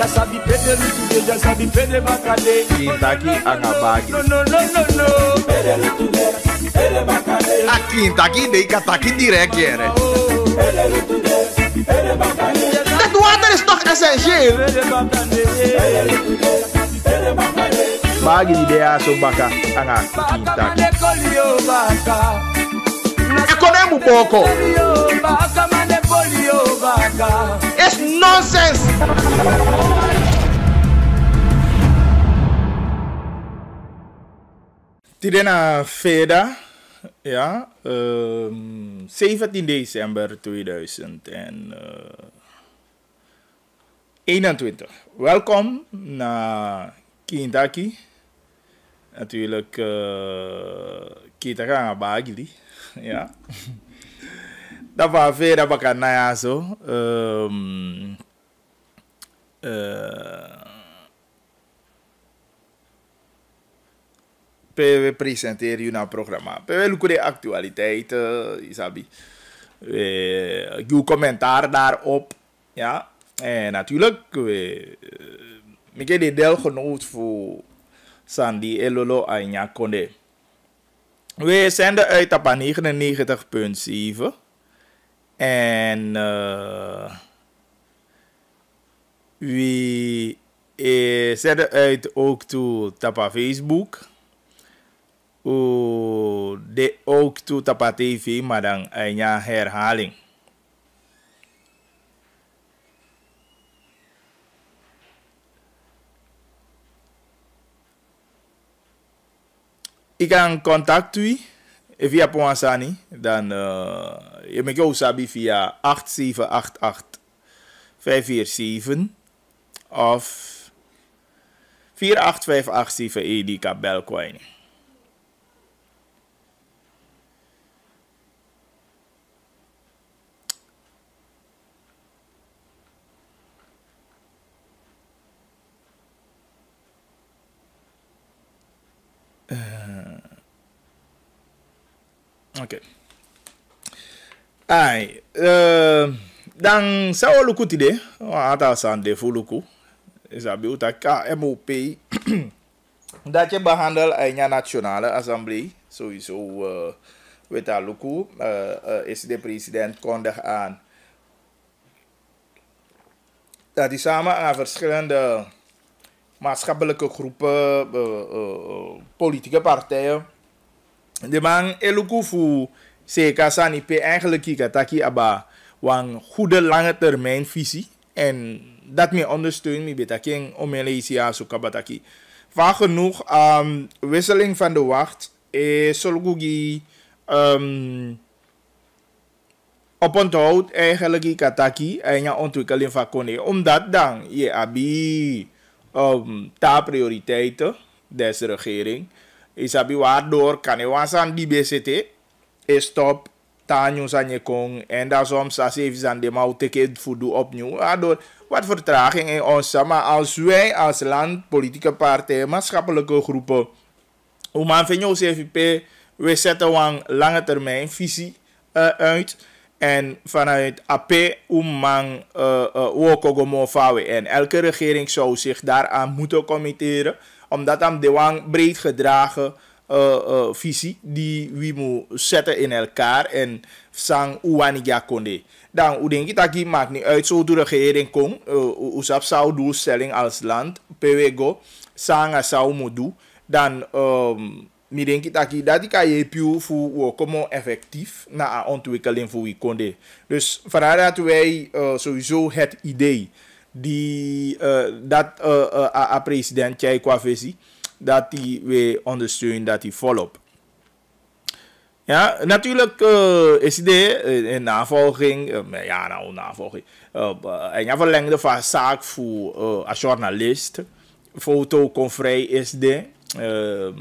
Ya sabe perder o so baka Baka It's nonsense. Tidena Veda, ja, um, ehm, 17 december 2021. Eh, Welkom naar Kintaki, Natuurlijk, uh, Kita Bagili. Ja. Dat feera baka ya so um, uh, we presenteren je een programma. We lukken de actualiteit, uh, Isabi. Uh, we, uw commentaar daarop. Ja. En natuurlijk, we, uh, ik de deelgenoot voor Sandy Elolo en Konde. We zenden uit op 99.7 and uh, eh, we uh, zetten uit ook toe Tapa Facebook. Uh, de ook toe Tapa TV, maar dan een herhaling. Ik kan contact u. Via Ponsani, dan uh, je mag ook sabi via 8788 547 of 48587 e die kabel kwijnen. Uh. Eh, Ok. ay, uh, dan sa o luku tide, ata san defu luku, ou uta KMOP, dat je behandelt in je nationale assemblee, sowieso uh, weet dat luku, uh, uh, is de president kondig aan dat die samen aan verschillende maskabelike groupe, uh, euh, uh, politike de man elukufu seka sani pe eigenlijk kika aba wang goede lange termijn visie en dat me ondersteunt me betaking om Malaysia so kabataki. Vaak genoeg um, wisseling van de wacht is eh, solgugi um, ehm, oud eigenlijk i kataki en eh, ja ontwikkeling van kone. Omdat dan je abi um, ta prioriteiten des regering isabi wa dor kane wansan di BCT e stop tanyu sanye kong en daar soms als de teken opnieuw. Waardoor wat vertraging in ons, maar als wij als land, politieke partijen, maatschappelijke groepen, hoe man van jouw CVP, we zetten een lange termijn visie uh, uit. En vanuit AP Oemang eh, eh, Wokogomo uh, uh, En elke regering zou zich daaraan moeten committeren omdat dan de wang breed gedragen uh, uh, visie die we moeten zetten in elkaar en sang uwaniga konde. Dan, u denk ik dat maakt niet uit, zo door de regering komt, uh, eh, usap zou doelstelling als land, pewego, sanga zou moeten doen. Dan, um, mi denk ik dat dat kan je puur voor komen effectief naar ontwikkeling voor wie konde. Dus vandaar dat wij uh, sowieso het idee die, uh, dat uh, uh, a, a president Tjai dat hij we ondersteunt, dat hij volop. Ja, natuurlijk eh, is de een navolging, ja nou navolging, en ja verlengde van zaak voor een journalist, vrij is de, ehm,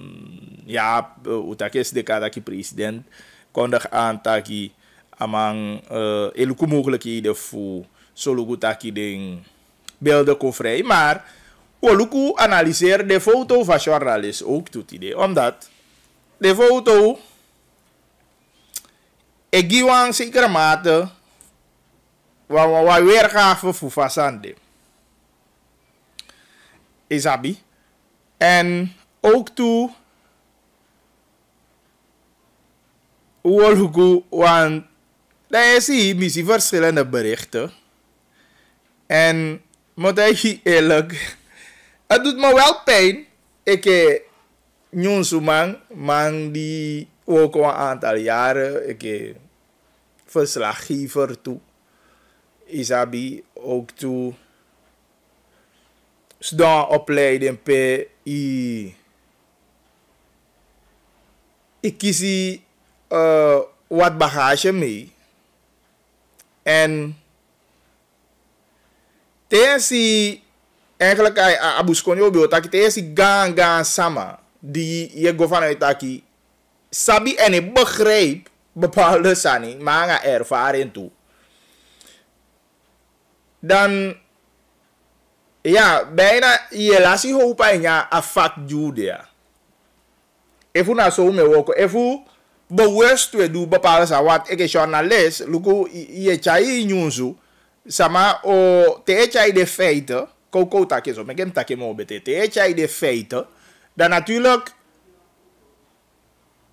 ja, hoe dat is de kadaki president, kondig aan dat hij amang uh, mogelijkheden voor zo solo gutaki ding beelden vrij. Maar Oluku analyseert de foto van journalist ook tot idee. Omdat de foto. Ik geef wa mate. Waar weergave voor Fasande. Isabi. En ook toe. Woluku. Want. Daar zie je verschillende berichten. En moet is eerlijk. Het doet me wel pijn. Ik heb eh, man, man die ook al een aantal jaren. Ik heb eh, verslaggever toe. Isabi ook toe. Sdan opleiding pe i. Ik kies uh, wat bagage mee. En Tesi esse enkele kai a abuskonyo obi otaki tem esse sama di je gofana itaki sabi ene ik bapala bepaalde sani manga er ervaring tu dan ya, bijna je lasi upa nya afak judia efu na so me woko efu bewust we do bepaalde sa wat ik journalist luku je chai nyunzu Sama, o, te eet de feiten. Koko takje zo, ik heb Te de feiten. Dan natuurlijk.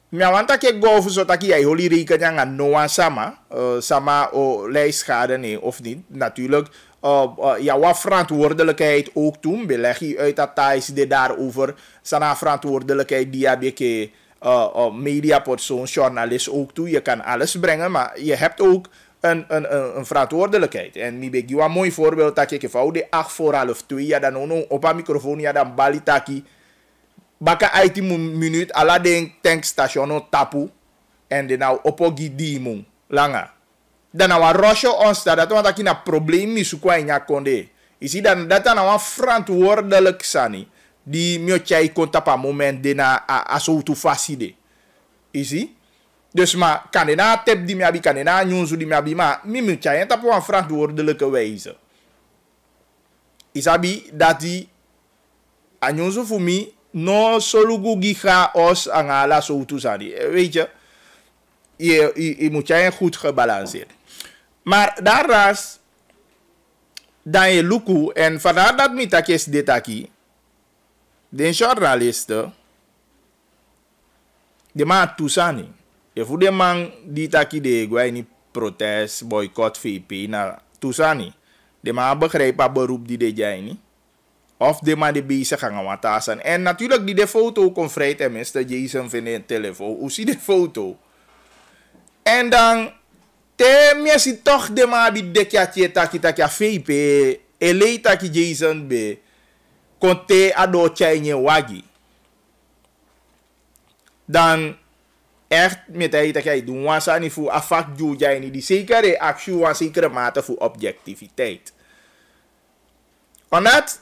Mia want takje golf zo takje jij holi reken janga noa sama. Uh, sama o schade nee of niet. Natuurlijk. Uh, e, ja, e, verantwoordelijkheid ook toen. Beleg je uit dat thuis de daarover. Sana verantwoordelijkheid die heb je uh, journalist ook toe. Je kan alles brengen, maar je hebt ook een, een, een, verantwoordelijkheid. En mi begi een mooi voorbeeld dat je vouw de 8 voor half 2 ja dan ono nou, op een microfoon ja dan bali Baka aiti minuut ala den tankstation nou tapu en de nou opogi dimu langa. Dan nou rosho ons dat dat want nou na probleem mi sukwa nya konde. Isi dan dat nou verantwoordelijk sani. die mio chai konta pa moment de na aso tu facide. Isi? Dus maar kanena tep die mij kanena nyunzu die mij maar mi moet jij en op een verantwoordelijke wijze. Isabi dat die anyunzu fu mi no solugu giga os angala so tuzani. Eh, weet je, je, je, je moet jij goed gebalanceerd. Maar daarnaast dan je luku en vandaar dat mitakjes dit aki. De journalisten, de man Toussaint, E fu di man de takidego ini protest, boycott VP na ni. De ma pa beroep di de ini. Of de ma de bezig gaan watasan. En natuurlijk di de foto kon vrijt en eh, Mr. Jason van de telefoon. de foto? En dan... Te miesi toch de ma bi dekja tje taki taki a VP. Elei taki Jason be. Kon te ado nye wagi. Dan echt met dat jij doen was aan voor afak jij niet die zekere actie was zekere mate voor objectiviteit. Omdat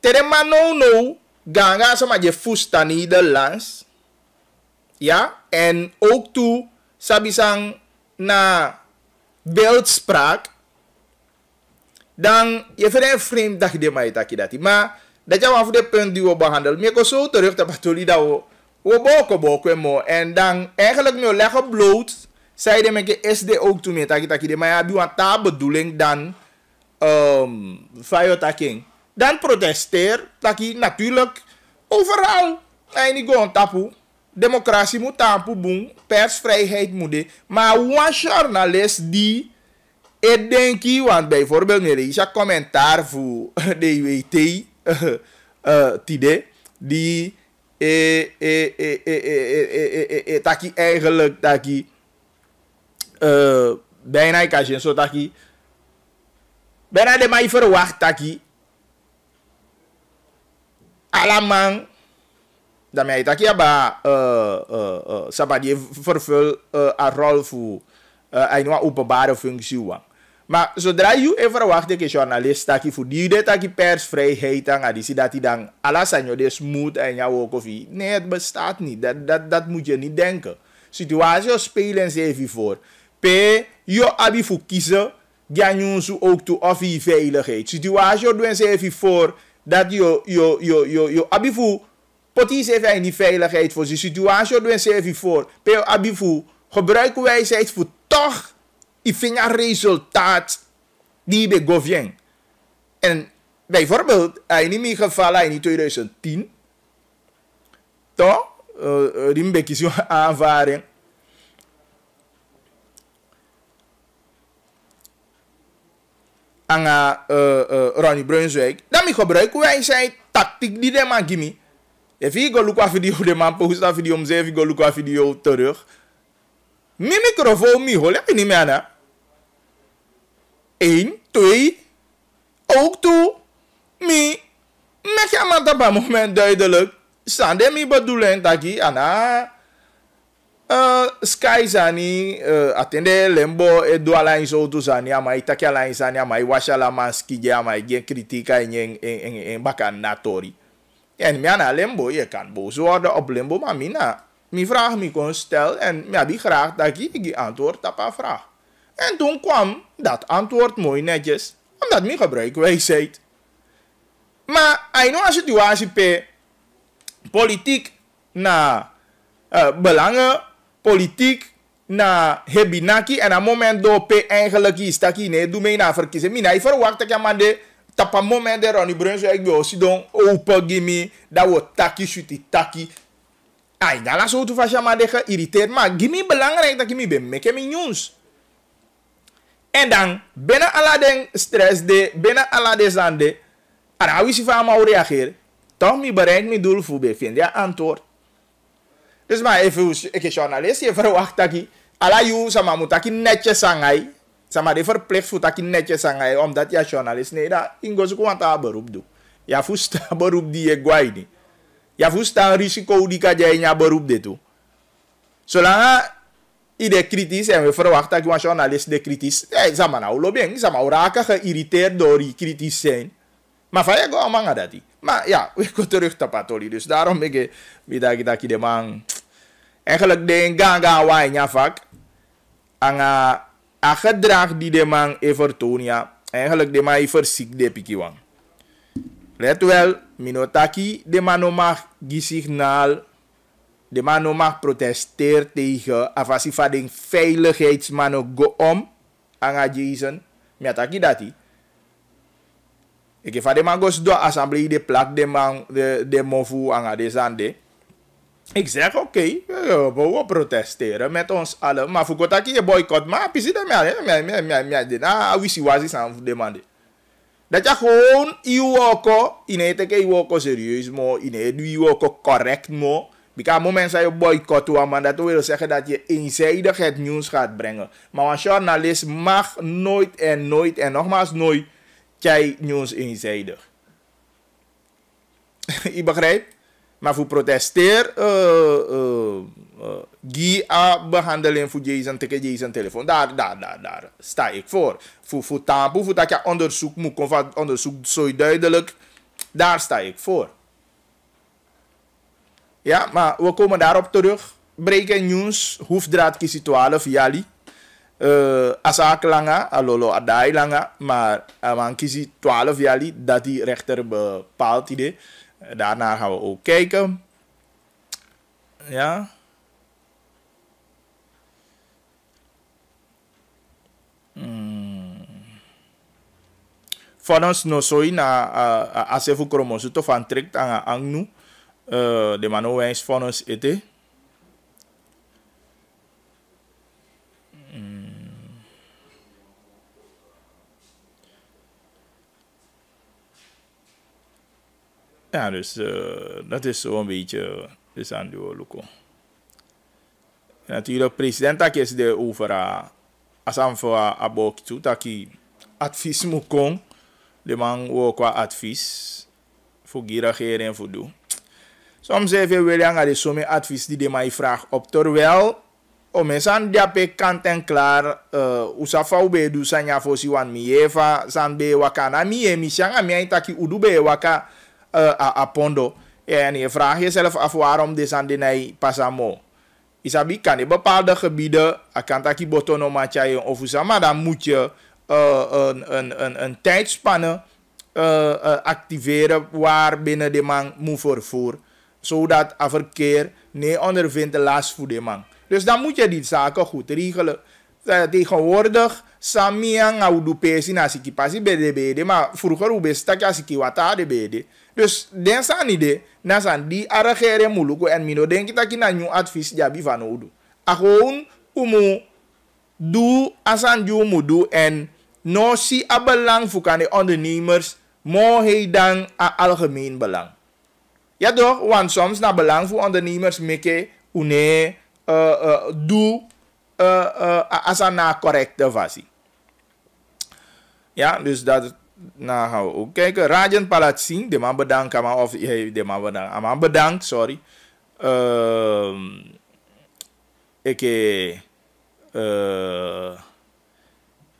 tere mano no ganga sama je fusta lans. Ja, en ook toe sabisang na beeldspraak dan je vindt een vreemd dag de mij dat je dat. Maar dat jouw af de punt die we behandelen. Maar ik zo terug te we boken boken En dan eigenlijk nu leggen bloot. Zeiden ik is de ook toen taki taki de. Maar ja, die wat daar bedoeling dan. Um, ehm, taking. Dan protesteer taki natuurlijk overal. En ik gewoon tapu. Democratie moet tapu boom, Persvrijheid moet de. Maar een journalist die. Ik denk, want bijvoorbeeld meneer Isha commentaar voor de UWT. Uh, uh, die E, e, e, e, e, e, taki eigenlijk taki uh, eh, bijna ik als zo taki bijna de mij verwacht taki alaman dan mij taki aba uh, uh, uh, sabadie vervul uh, a rol voor uh, een openbare functie wa. Maar zodra je even verwacht dat journalist dat je voor die dat je persvrijheid aan dat je dan alles aan je dus moet en jou ook of Nee, het bestaat niet. Dat, dat, dat moet je niet denken. Situatie spelen ze even voor. P, je abi voor kiezen, gaan je ook toe of je veiligheid. Situatie doen ze even voor dat je, je, je, je, je abi voor poties even in die veiligheid voor. Situatie doen ze even voor. P, abi voor gebruik wijsheid voor toch e vinha resultaat die govien. En bijvoorbeeld, in mijn geval in 2010, toch, uh, die een zo'n aanvaring. Aan eh, Ronnie Brunswijk. Dan gebruiken wij zijn tactiek die de man gimme. If je go look video de man post video om zeven go look video terug. Mi microfoon mi hol heb je niet meer In, twee, ook toe, mi, mek ya mata pa moment duidelijk, sande mi bedoelen taki ana, uh, sky zani, uh, atende lembo e dua lain so tu zani, ama itaki lain zani, ama iwasha la maski je, ama igen kritika en, en, en, en bakan natori. En mi ana lembo, je kan boos worden op lembo, ma mina, mi vraag mi kon en mi abi graag taki, ik antwoord tapa vraag. En toen kwam dat antwoord mooi netjes, omdat mijn gebruik wijsheid. Maar I know een situatie per politiek naar uh, eh, belangen, politiek naar hebinaki en aan moment door pe eigenlijk is dat ik nee doe mee naar nou verkiezen. Mina, ik verwacht dat je maar de tap een moment de Ronnie Brunswijk bij ons doen open gimme dat we taki shuti taki. Ai, dan je zo te vastje maar de geïrriteerd, maar gimme belangrijk dat ik me ben, make me nieuws. dan, bena den stress de bena alade zande ara wisi fama ou reageer toch mi bereik mi doel voor be fin ja antwoord dus maar even ik je verwacht ala you sama mutaki sangay, sangai sama de verplicht voor taki om sangai omdat je journalist nee da ingo zo kwanta beroep do ya fusta beroep ye je ya fusta risiko di nya beroep de tu Solanga, i de kritis en we verwacht dat een journalist de kritisch hey, zeg maar nou lobby zeg maar raken geïrriteerd door die kritis zijn maar van je go manga dat maar ja we gaan terug te patoli dus daarom ik ik dat ik de man eigenlijk de ganga wai nya vak anga a gedrag die de man Everton ja eigenlijk de man verziek de wang let wel minotaki de man no mag de mano mag protesteert tegen afasifading veiligheidsmano go om anga Jason. Miataki dati. Ik heb de mangos door assemblee de plak de man de, de mofu anga de zande. Ik zeg oké, okay, we protesteren met ons allen. Maar voor dat je boycott, maar pisi de mij, mij, mij, mij, na wisi wazi san demande. Dat je gewoon iwoko, inete ke iwoko serieus mo, inete iwoko correct mo het moment zijn je boycott maar dat wil zeggen dat je eenzijdig het nieuws gaat brengen. Maar een journalist mag nooit en nooit en nogmaals nooit jij nieuws eenzijdig. Ik begrijp. Maar voor protesteer, uh, eh, uh, eh, uh, eh, die behandeling voor Jason tegen Jason telefoon. Daar, daar, daar, daar sta ik voor. Voor, voor taboe, voor dat je onderzoek moet komen, onderzoek zo duidelijk. Daar sta ik voor. Ja, maar we komen daarop terug. Breaking news, hoefdraad kiezen 12, Jali. Uh, eh, asak langa, alolo adai langa, maar aan kiezen 12 Jali, dat die rechter bepaalt idee. Eh, daarna gaan we ook kijken. Ja. Hmm. Van ons no soy na eh, asefu kromosuto van trekt aan angnu. Eh, de man wijs van ons mm. Ja, dus eh, dat is zo'n beetje de Sandio Luko. Natuurlijk, president is de over asan voor abok toe dat advies moet komen. De man ook qua advies voor die regering voor doen. Soms even wil je de somme advies die de mij vraagt op terwijl om eens aan diape kant en klaar uh, eh, be du sanya fosi wan mieva san be waka na mie a mi taki udu be waka uh, a, a pondo en je vraagt e jezelf af waarom de san denai pasamo Isabi kan de bepaalde gebieden, Akantaki Botono Machaye of Usama, dan moet je uh, eh, een, een, een, een tijdspanne uh, uh, activeren binnen de man moet vervoeren. Zodat een verkeer niet ondervindt de last voor de man. Dus dan moet je die zaken goed regelen. Eh, tegenwoordig, Samia ngaudu pesi na siki bij de bede, maar vroeger hoe bestak ya siki aan de Dus den san ide, na san di aragere muluku en mino dat dat kina nyu advies jabi van oudu. Akoun umu do asan ju do en no si abelang de ondernemers, mohe dan a algemeen belang. Ja toch? Want soms naar belang voor ondernemers Mickey, une uh, eh, uh, eh, doe uh, uh, als een correcte versie. Ja, dus dat nou gaan we ook kijken. Rajan Palatsi, de man bedankt, ama, of de man bedankt, ama bedankt, sorry. Uh, ik uh,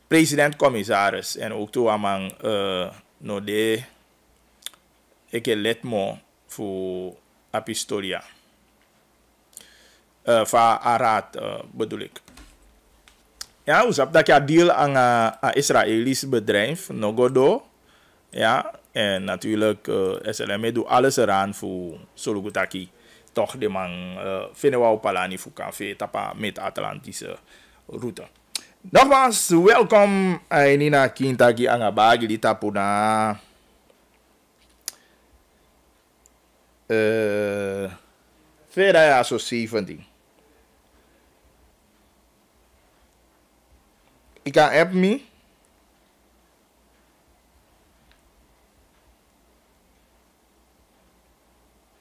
president commissaris en ook toe aan uh, no de ik lid fu apistoria uh, eh, fa arat uh, bedulik. Ya, usap da dat je deal a, een Israëlisch bedrijf, Nogodo. ya, en natuurlijk, uh, eh, SLM do alles eraan voor Sologutaki. Toch de man uh, vinden Palani fu kafe tapa met Atlantische route. Nogmaals, welkom Ainina Kintaki Angabagi Tapuna. uh, eh, 2017. Ik ga app me.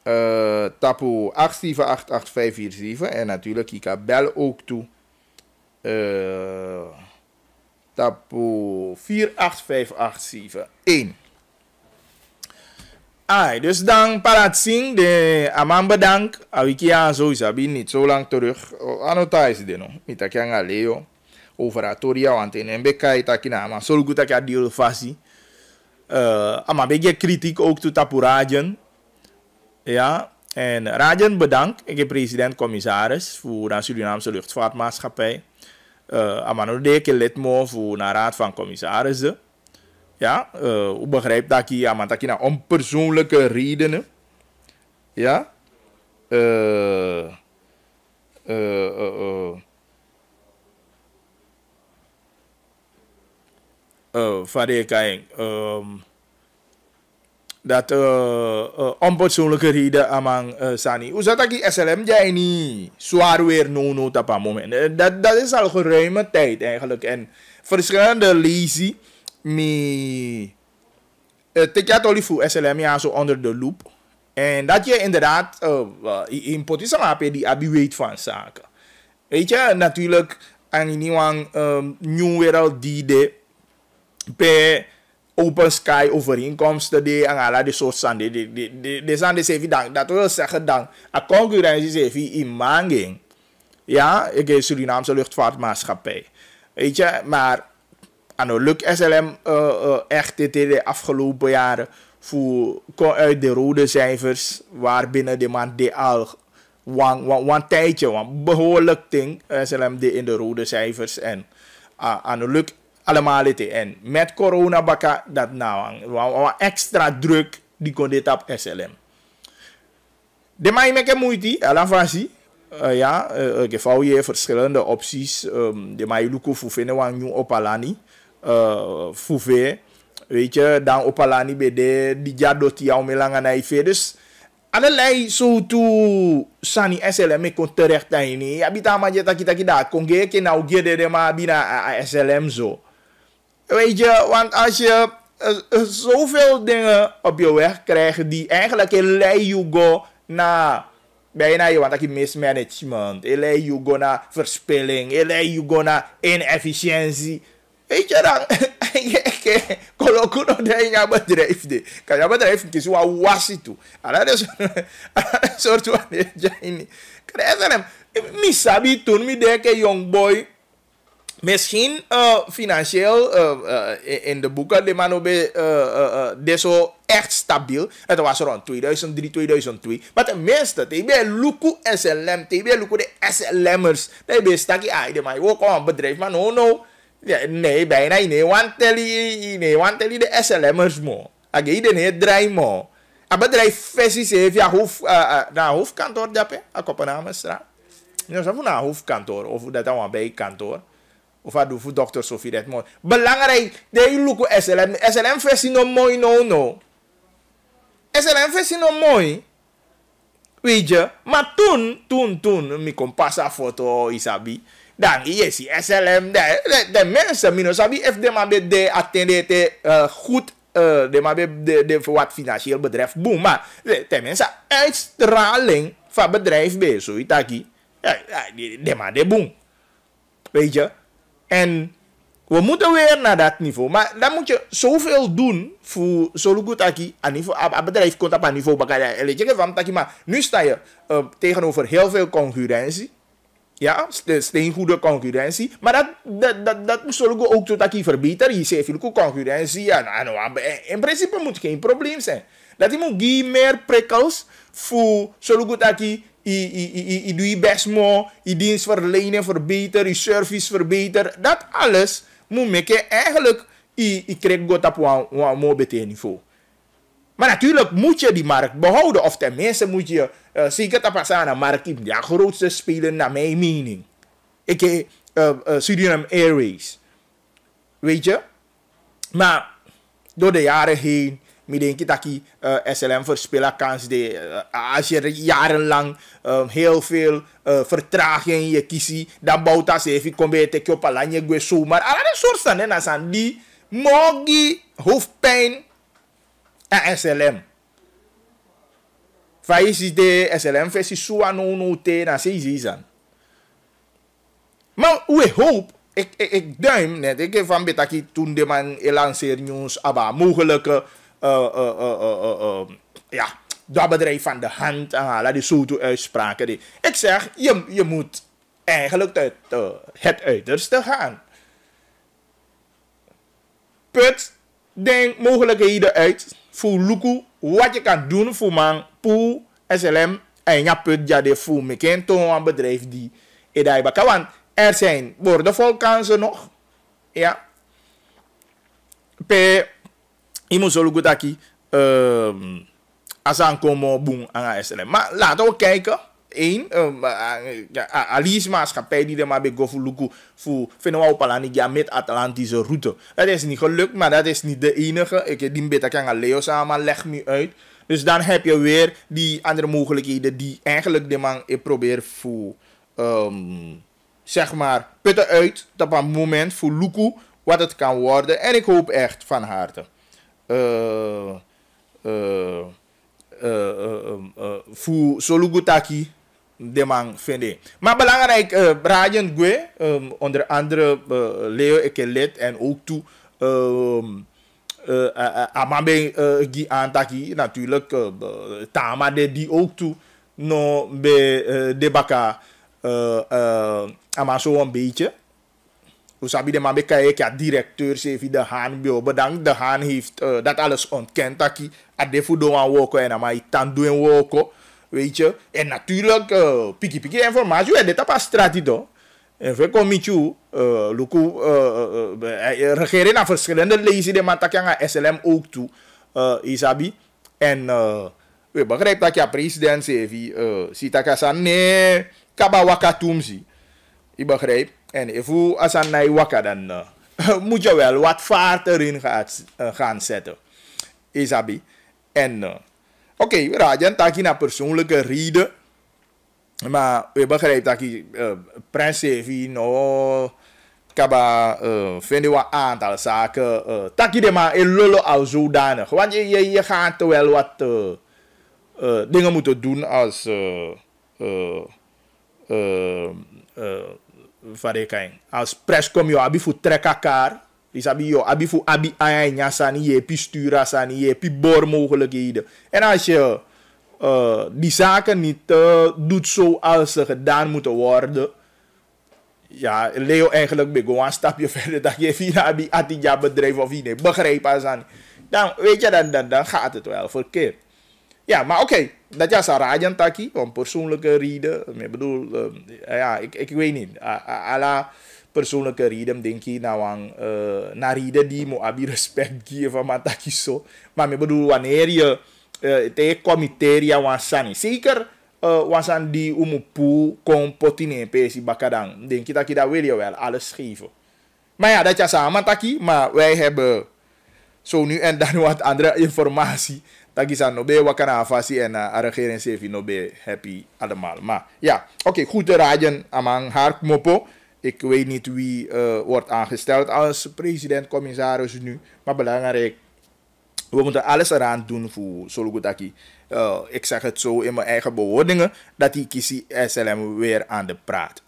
Uh, tapu 8788547 en natuurlijk ik kan bel ook toe. Uh, tapu 485871 Ai, dus dan Palatsing, de Aman bedank. Awikia sowieso, niet zo lang terug. Oh, Anotais de no. Mitakianga Leo. Over Atoria, want in een bekai takina. Maar zo goed dat ik deal fasi. Uh, ama kritiek ook tu tapu Rajan. Ja, en Rajan bedank. Ik president-commissaris voor de Surinaamse luchtvaartmaatschappij. Uh, eh, ama no deke lid voor na raad van commissarissen. Ja, uh, begrijp dat je, ja, maar dat je naar nou onpersoonlijke redenen, ja, uh, uh, uh, van de kain, um, ehm, dat eh, eh, onpersoonlijke reden amang Sani. Hoe zou dat die SLM jij niet zwaar weer nono op een moment? Dat, dat is al geruime tijd eigenlijk. En verschillende lezingen mi, het tekent al voor SLM zo onder de loep. En dat je inderdaad uh, uh, in potisa heb je abi abiweet van zaken. Weet je, natuurlijk, aan niemand um, nieuw wereld die ehm, de per open sky overeenkomsten die en alle die soort zand die zijn dus even dan dat wil zeggen dan a concurrentie is even in manging ja ik is Surinaamse luchtvaartmaatschappij weet je maar ano, Luc SLM eh, eh, echt dit de afgelopen jaren voor, kon uit de rode cijfers waarbinnen de man de al wan, wan, wan tijdje, wan behoorlijk ding SLM de in de rode cijfers en uh, ano, Luc allemaal dit en met corona baka dat nou wan, extra druk die kon dit op SLM. De mij meke moeite, alafasi. Uh, eh, ja, uh, je verschillende opties. Um, ehm, de mij lukken voor vinden wan nu op alani uh, eh, Fouve. Weet je, dan Opalani Bede, Dija Doti, Melanga Naife. Dus allerlei zo toe Sani SLM kon terecht ini. Ja, bita je taki taki da, Kon je geen nou de maar bina eh, eh, SLM zo. Weet je, want as je zoveel dingen op je weg krijgt die eigenlijk leiden je go na bijna je want dat mismanagement, leiden je go na verspilling, leiden you go na inefficiëntie. eh jarang, iya, ke kalau aku dɛ inya bɛ dɛrɛ if de ka ya kisi wa wasi tu ala de sɔrɔ ala tu ale ini kɛrɛ ɛsɛnɛ eh, mi sabi tun mi dɛ young boy mesin uh, eh, financieel uh, eh, uh, in de boeken die man bij uh, so echt stabiel. eto was rond 2003, 2002. Maar tenminste, die bij Luku SLM, die be Luku de SLM'ers, die bij Staki, ah, die mij ook een bedrijf, man no, no. Ja, nee, bijna ini wan teli ini wan teli de SLM'ers mo. Age ide ne drai mo. A ah, bedrijf fesi se via hof uh, eh, uh, eh, na hoofdkantoor dape, a ah, Kopenhagenstraat. Nou, zo naar hoofdkantoor of dat dan bij kantoor. Of a doe dokter Sofie dat mo. Belangrijk, de luku SLM. SLM fesi no mooi no no. SLM fesi no mooi. Weet je, maar toen, toen, toen, mi kompas foto oh, isabi dan is die SLM. De, de, mensen, minus, if de maar de attendete eh, goed, eh, de maar de, de, wat financieel bedrijf, boom Maar tenminste, uitstraling van bedrijf bij zoiets. Ja, de maar de boem. Weet je? En we moeten weer naar dat niveau. Maar dan moet je zoveel doen voor zo goed niveau, Een bedrijf komt op een niveau. Maar nu sta je eh, tegenover heel veel concurrentie. Ja, steen goede concurrentie. Maar dat, dat, dat, dat zullen ook tot verbeteren. Je zegt veel concurrentie. ja, nou, nou in principe moet geen probleem zijn. Dat je moet meer prikkels voor zullen we dat je je best meer, je dienst verlenen verbeter, je service verbeter. Dat alles moet je eigenlijk, je krijgt op een mooi niveau. Maar natuurlijk moet je die markt behouden. Of tenminste moet je uh, zeker passen aan de markt. Die grootste spelen naar mijn mening. Ik uh, uh, Suriname Airways. Weet je? Maar door de jaren heen. Ik denk dat die SLM verspillen kans. De, als je jarenlang heel veel vertraging in je kiesi, Dan bouwt dat even. Kom bij het kopalanje. zomaar. alle soorten. En dan zijn die. Mogi hoofdpijn en ah, SLM. is de SLM versie sua nou nou te se izan. Maar we hoop, ik, e, ik, e, ik e duim net, ik heb van Betaki toen de man lanceer nieuws aba mogelijke ja, euh, euh, euh, dat bedrijf van de hand halen, die zo uitspraken. Die. Ik zeg, je, je moet eigenlijk uit, het uiterste gaan. Put, denk mogelijkheden uit fou luku wat je kan doen voor man pool SLM en je put ja de voor meken toon aan bedrijf die edai baka Want er zijn boordevol kansen nog. Ja. Pe, je moet zo lukken dat je uh, ehm, aan komo boem aan SLM. Maar laten we kijken één, Ali is maatschappij die er maar bij Gofuluku voor Fenoa Palanigia met Atlantische route. Het is niet gelukt, maar dat is niet de enige. Ik heb die beter kan Leo samen, leg me uit. Dus dan heb je weer die andere mogelijkheden die eigenlijk de man probeert voor, ehm, zeg maar, putten uit op een moment voor Luku wat het kan worden. En ik hoop echt van harte. Eh, eh, eh, voor Solugutaki de man vinden. Maar belangrijk, uh, Brian Gue, um, ehm, onder andere uh, Leo Ekelet en ook toe um, uh, Amabe Gi Antaki, natuurlijk Tama de die ook toe, no be de baka Amaso een beetje. Usabi de ik ja directeur Sevi de Haan, bedankt. De Haan heeft dat alles ontkend. Taki, Adefu Doan Woko en Amai tandoen Woko. Weet je? En natuurlijk, uh, piki piki informatie, hebt dit pas straat toch? En we komen toe, luku, regeren naar verschillende lezen, de aan SLM ook toe, eh, Isabi. En eh, we begrijpen dat je president zegt, ziet dat je zegt, nee, kabawaka Je begrijpt? En even als een naiwaka dan... moet je wel wat vaart erin gaan zetten. Isabi. En Oké, okay, Rajan taki naar persoonlijke reden. Maar we begrijpen dat ik uh, eh, Prins no, kaba, uh, eh, vinden wat aantal zaken. Uh, eh, taki de maar in lullen al zodanig. Want je, je, je gaat wel wat uh, uh, dingen moeten doen als. Uh, uh, uh, uh, Als pres kom je abi voor trek dus heb je, abi je voor abi aanya sani, je pistura sani, je boormogelijkheden. En als je uh, die zaken niet uh, doet zoals ze gedaan moeten worden, ja, Leo eigenlijk ben gewoon een stapje verder dat je via abi atija bedrijf of begrijp als Dan weet je, dan, dan, dan gaat het wel verkeerd. Ja, maar oké, okay, dat is een rajan om persoonlijke reden. Ik bedoel, uh, ja, ik, ik weet niet. ala persoonlijke reden denk je nou aan uh, naar reden die moet abi respect geven maar dat is zo maar ik bedoel wanneer je uh, eh, te comiteria wansani zeker uh, eh, wansan die umupu kon potine pesi bakadang denk je dat je dat wil je wel alles geven maar ja dat is samen taki maar wij hebben zo nu en dan wat andere informatie dat is aan nobe wakana afasi en uh, regering sevi nobe happy allemaal maar ja oké okay, goed raden amang haar mopo ik weet niet wie eh, wordt aangesteld als president, commissaris nu. Maar belangrijk, we moeten alles eraan doen voor Sologutaki. Uh, ik zeg het zo in mijn eigen bewoordingen, dat die Kisi SLM weer aan de praat.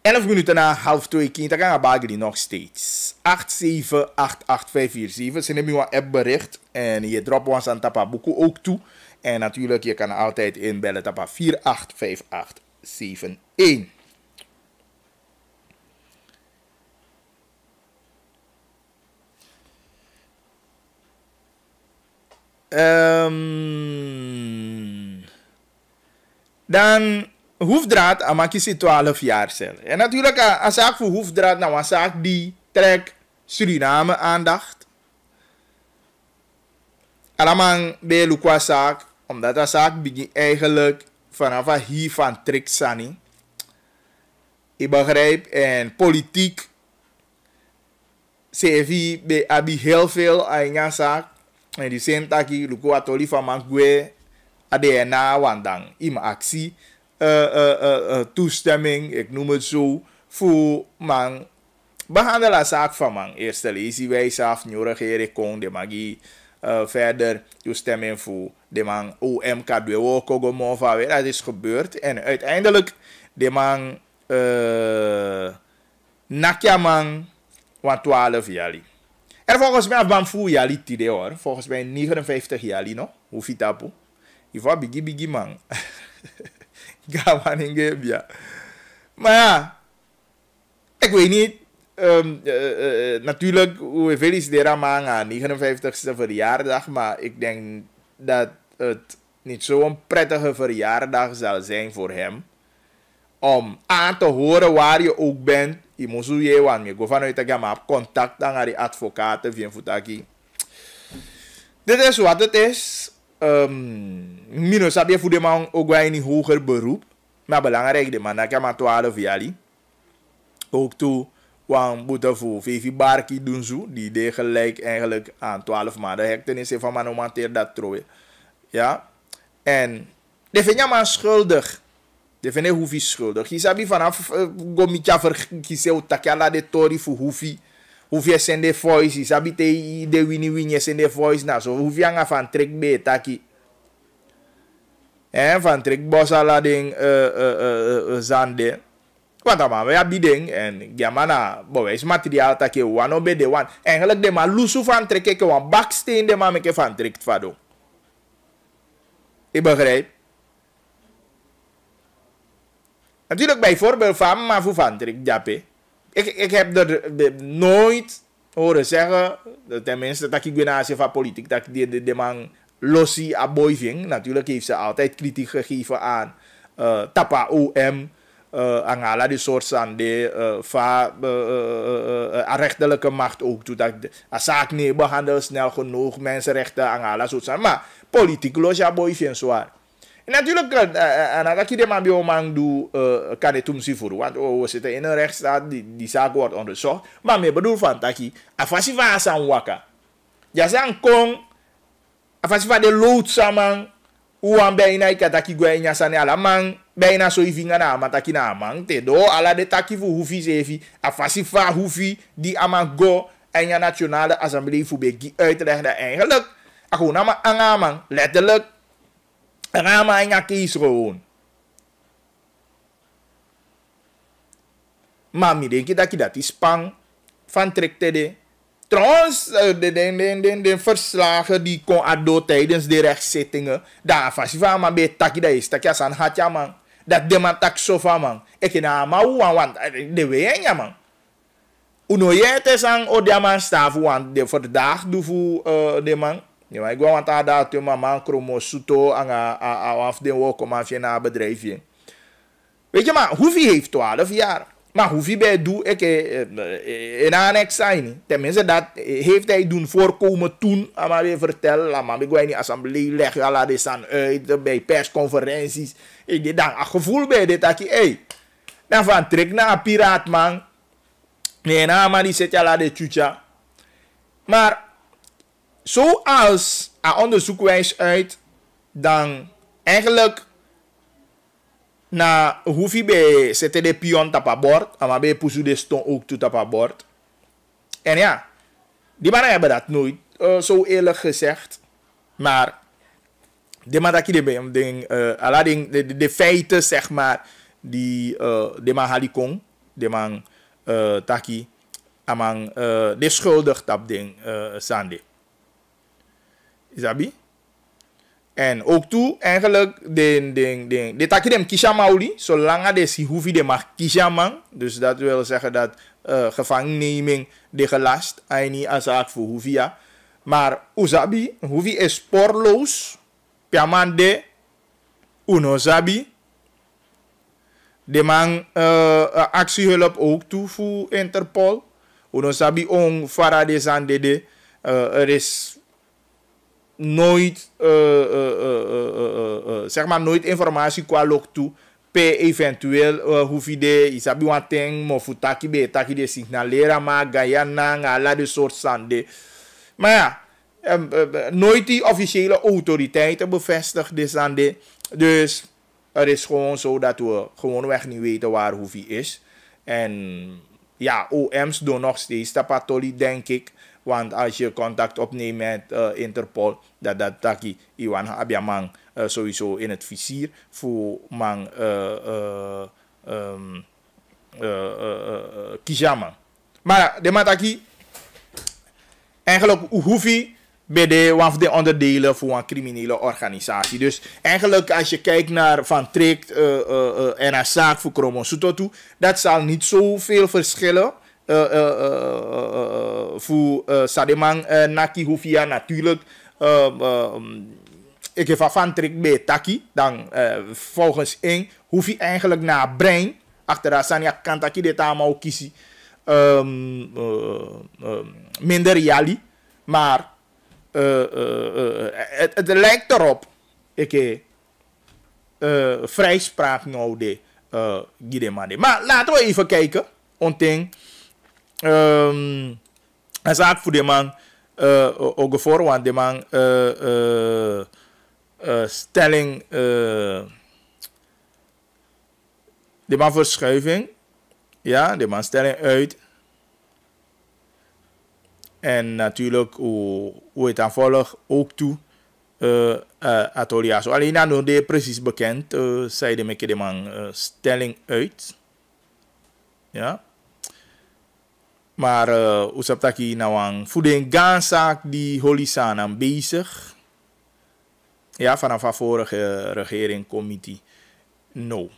11 minuten na half 2 kind, gaan bagri nog steeds. 8788547, ze nemen een app bericht en je drop ons aan Tapa Boeko ook toe. En natuurlijk, je kan altijd inbellen Tapa 4858. 7, Um, ehm, dan hoefdraad amakisi 12 jaar cel. En natuurlijk een zaak voor hoefdraad nou een zaak die trekt Suriname aandacht. Alamang bij Lukwa zaak, omdat dat zaak begint eigenlijk vanaf hier van Triksani. Ik begrijp, en politiek. CV abi heel veel aan je En die zijn luko luku atoli van mangwe. ADNA, want dan in actie. Uh, uh, eh, eh, eh, toestemming, ik noem het zo. Voor man. Behandel zaak van man. Eerste lezing wij af nieuwe regering, kon de magie. Eh, verder je stem in voor de man OMK Kogo weer dat is gebeurd en uiteindelijk de man uh, eh, Nakyaman van 12 jaar. En volgens mij van voor jali tide hoor, volgens mij 59 jaar no, hoe fit dat Ivo bigi bigi man. Gawaningebia. Maar ja, ik weet niet um, uh, uh, natuurlijk, gefeliciteerd aan 59 e verjaardag. Maar ik denk dat het niet zo'n prettige verjaardag zal zijn voor hem. Om aan te horen waar je ook bent. Je moet zo je je vanuit contact aan die advocaten via Futaki. Dit is wat het is. Ehm, minus heb je voor de man ook in een hoger beroep. Maar belangrijk, de man dat je maar 12 jaar. Ook toe kwam Botafogo Vivi Barki Dunzu, die deed gelijk eigenlijk aan 12 maanden hechtenis van manomanteer dat trouwe, Ja, en de vind je maar schuldig. De vind je hoefie schuldig. Je sabi vanaf eh, gomitja verkiezen, takjala de tori voor hoefie. Hoefie zijn de voice, je sabi te de wini wini zijn de voice. Nou, zo hoefie aan van trek B, taki. En van trek bosala ding, uh, eh, uh, eh, uh, uh, zande. Want we hebben ding en jamana, is materiaal dat je wan op de one. Eigenlijk de man loesu van trekken, ik een baksteen de maar van trekt vado. Ik begrijp. Natuurlijk bijvoorbeeld van maar van trekt, jappe. Ik, ik heb er nooit horen zeggen, tenminste dat ik ben van politiek, dat die de, man Lucy ving. natuurlijk heeft ze altijd kritiek gegeven aan uh, Tapa OM uh, Angala di Sorsande, uh, eh, va, uh, eh, uh, rechterlijke macht ook doet. Dat zaak niet behandeld snel genoeg, mensenrechten, Angala, zo Maar politiek los ja boy vindt zwaar. En natuurlijk, en dat ik maar bij omang doe, kan het omzien voor. Want oh, we zitten in een rechtsstaat, die, die zaak wordt onderzocht. Maar meer bedoel van dat je, afasi van Asan Waka. Ja, zijn kong, afasi van de lood samen, hoe aan bijna ik dat ik goeie in Yasan Alamang bɛyina so ifi nga na amataki na amante do ala de taki fu hufi zefi afasi fa hufi di amago en ya nationale assemblee fu begi uitlegde eigenlijk ako nama angamang letterlijk rama en ya kies gewoon maar mi denk dat dat is pang van trekte de Trouwens, eh, de, de, de, de, verslagen die kon ado tijdens de rechtszittingen, daar vast van, maar bij taki dat is, taki als een hatja man that them attack so far man ekina ma who want de we enya man uno te sang o oh, de man staff want de for the dag do fu uh, de man je man, ik wou want daar dat man mama kromo suto anga af de wok om af je na bedrijfje weet je maar hoeveel heeft 12 jaar maar hoef je bij doe ik eh, eh, in annex zijn. Tenminste, dat heeft hij doen voorkomen toen. Ah, maar weer vertellen, laat maar ik in de assemblee leg je al eens aan eh, bij persconferenties. Ik heb dan een gevoel bij dit dat je, hey, dan van trek naar een piraat man. Nee, nou maar die zit je aan de tjutja. Maar zoals een ah, onderzoek wijst uit, dan eigenlijk na hoefie bij zitten de pion tap aan boord, maar bij poezu de ston ook toe tap boord. En ja, die mannen hebben dat nooit, eh, zo eerlijk gezegd. Maar, die man dat ik de ding, uh, de, de, de, feiten zeg maar, die uh, de man halikong, de man uh, taki, amang, de schuldig tap ding, Sande. Isabi? En ook toe, eigenlijk, de, de, de, Dit takje dem kishamauli, zolang de si hoevi de mag kishaman. Dus dat wil zeggen dat uh, gevangenneming de gelast, als azak voor hoevia. Maar uzabi, hoevi is spoorloos, piamande, unozabi. De man uh, actiehulp ook toe voor Interpol. Unozabi on farade zandede. Uh, er is nooit, eh, eh, eh, zeg maar, nooit informatie qua lok toe. Pe eventueel uh, hij isabi wanteng mo futaki be taki de signalera ma gayana ala de soort sande. Maar ja, nooit die officiële autoriteiten bevestigd dit aan Dus er is gewoon zo dat we weg niet weten waar Hoefie is. En ja, OM's doen nog steeds tapatoli, denk ik. Want als je contact opneemt met eh, Interpol, dat dat taki Iwan Abiamang uh, eh, sowieso in het vizier voor mang uh, eh, ehm, kijama. Maar de mataki eigenlijk hoef je bij de of de onderdelen voor een criminele organisatie. Dus eigenlijk als je kijkt naar van trekt en een zaak voor Kromosuto dat zal niet zoveel verschillen voor eh, eh, eh, Sademang Naki Hufia natuurlijk. Ehm, ehm, ik heb van trek bij Taki. Dan volgens één hoef je eigenlijk naar brein. Achter Asania kan Taki dit allemaal kiezen. Ehm, minder jali. Maar het, lijkt erop. Ik uh, vrijspraak nodig. Uh, maar laten we even kijken. Onting um, ehm, zaak voor de man uh, ook voor, want die man uh, uh, uh, stelling, die man verschuiving, ja, de man stelling uit. En natuurlijk hoe, het dan volgt ook toe. Uh, alleen dan nog de precies bekend, uh, zei de man eh, stelling uit. Ja. Maar uh, eh, usap nou nawang voeding gaanzaak die aan bezig. Ja, vanaf de vorige committee. No.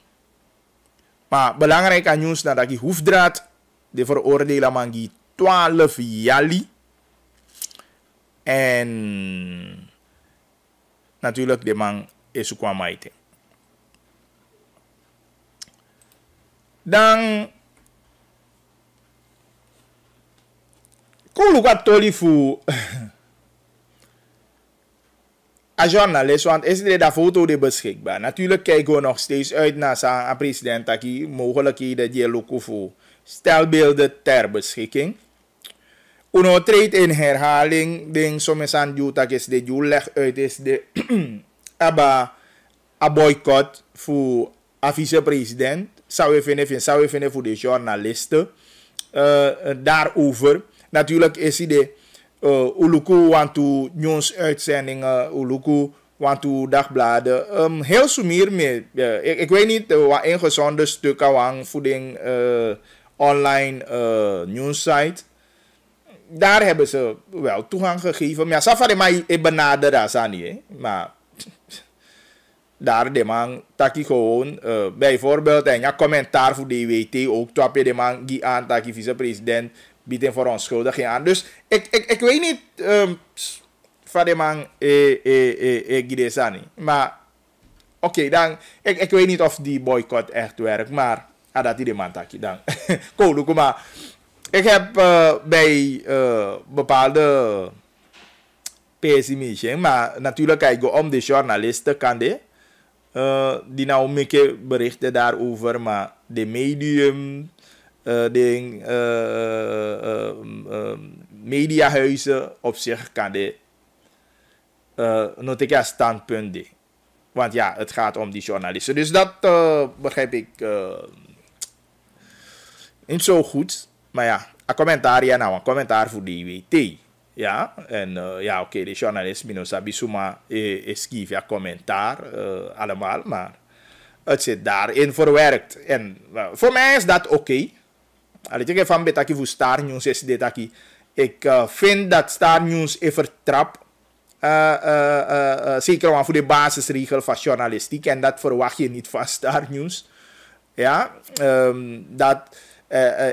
Maar belangrijk aan nieuws dat die hoefdraad de veroordelen mangi 12 jali. En natuurlijk de man is kwamaite. Dan Koulou kwa toli fou Als journalist, want is daar foto de beschikbaar? Natuurlijk kijken we nog steeds uit naar zijn president hij mogelijkheden die loco voor stelbeelden ter beschikking. Uno treedt in herhaling, ding soms aan Jutak is de Juw leg uit is de Abba a boycott voor a vicepresident. Zou je vinden, zou je vinden voor de journalisten uh, daarover. Natuurlijk is hij de uh, Uluku Wantu News uitzendingen, eh, Uluku Wantu dagbladen. Um, heel sumier meer. ja eh, ik, weet niet uh, wat ingezonde stukken van voeding uh, online news site. Daar hebben ze wel toegang gegeven. Maar safari mij benaderen, niet Maar daar de man taki gewoon bijvoorbeeld en ja commentaar voor de DWT ook. Toen je de man die aan taki vicepresident bieden voor onschuldiging aan. Dus ik, ik, ik weet niet, um, ehm, Fademan eh, eh, eh, eh, eh Gidesani. Maar oké, dan. Ik, ik weet niet of die boycott echt werkt, maar ah, dat is de man takie. dan. Cool, maar ik heb eh, bij uh, bepaalde pessimisme, maar natuurlijk kijk ik om de journalisten kan de. die nou een berichten daarover, maar de medium eh, ding, eh, eh, mm, mediahuizen op zich kan de uh, notica standpunt Want ja, het gaat om die journalisten. Dus dat begrijp ik niet zo goed. Maar ja, een commentaar, ja nou, een commentaar voor de IWT. Ja, en ja, oké, de journalist Minosa Bissouma is ja, commentaar, allemaal. Maar het zit daarin verwerkt. En voor mij is dat oké. Allee, ik van betaki voor Star News is dit Ik uh, vind dat Star News even trap. Uh, uh, zeker maar voor de basisregel van journalistiek. En dat verwacht je niet van Star News. Ja, um, dat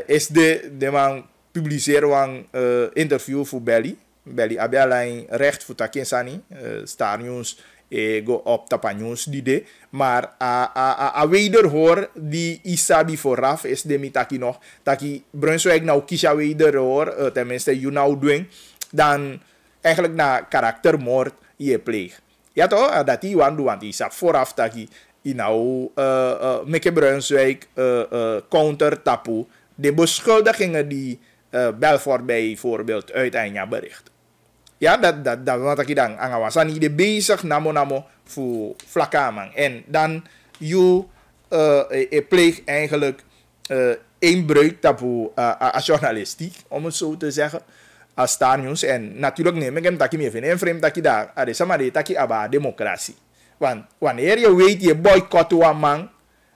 is de, de man publiceer interview voor Belly. Belly heb alleen recht voor Takinsani. Star News ego go op tapanyus di de. Maar a, a, a, a wederhoor die isabi vooraf is de mi taki nog. Taki Brunswijk nou kiesja wederhoor, uh, eh, tenminste you nou doen. Dan eigenlijk na karaktermoord je pleeg. Ja toch? Ah, dat die wandu, want isa vooraf taki. Inau, uh, eh, uh, eh, Mikke Brunswijk, uh, counter tapu. De beschuldigingen die uh, Belfort bijvoorbeeld uit Eindja bericht ja, dat, dat, dat wat ik dan aan was. En ik bezig namo namo voor vlakkamen. En dan je uh, eh, eh, pleeg eigenlijk uh, eh, een breuk taboe uh, journalistiek, om het zo te zeggen. Als Star nieuws. En natuurlijk neem ik hem dat ik meer vind. En vreemd dat ik daar, dat is maar dat ik aba democratie. Want wanneer je weet je boycott een man,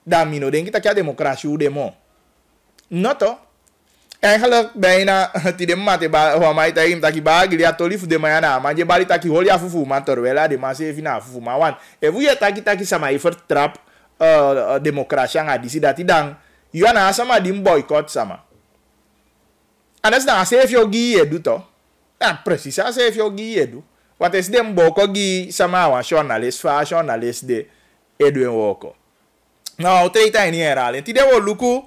dan denk ik dat je democratie hoe demo. Not Eh hello baina eh, ti de mati, wa mai ta im taki bagi lia toli fu de mayana ma je bali taki holi afufu tor wela de ma se fina afufu ma wan e vu taki taki sama i trap uh, demokrasi yang adisi dati dang you ana sama dim boycott sama anas na se fio gi du to ah precis se fio gi edu wat es dem boko gi sama wa journalist fa journalist de edu en woko nou treita ini era lenti de wo luku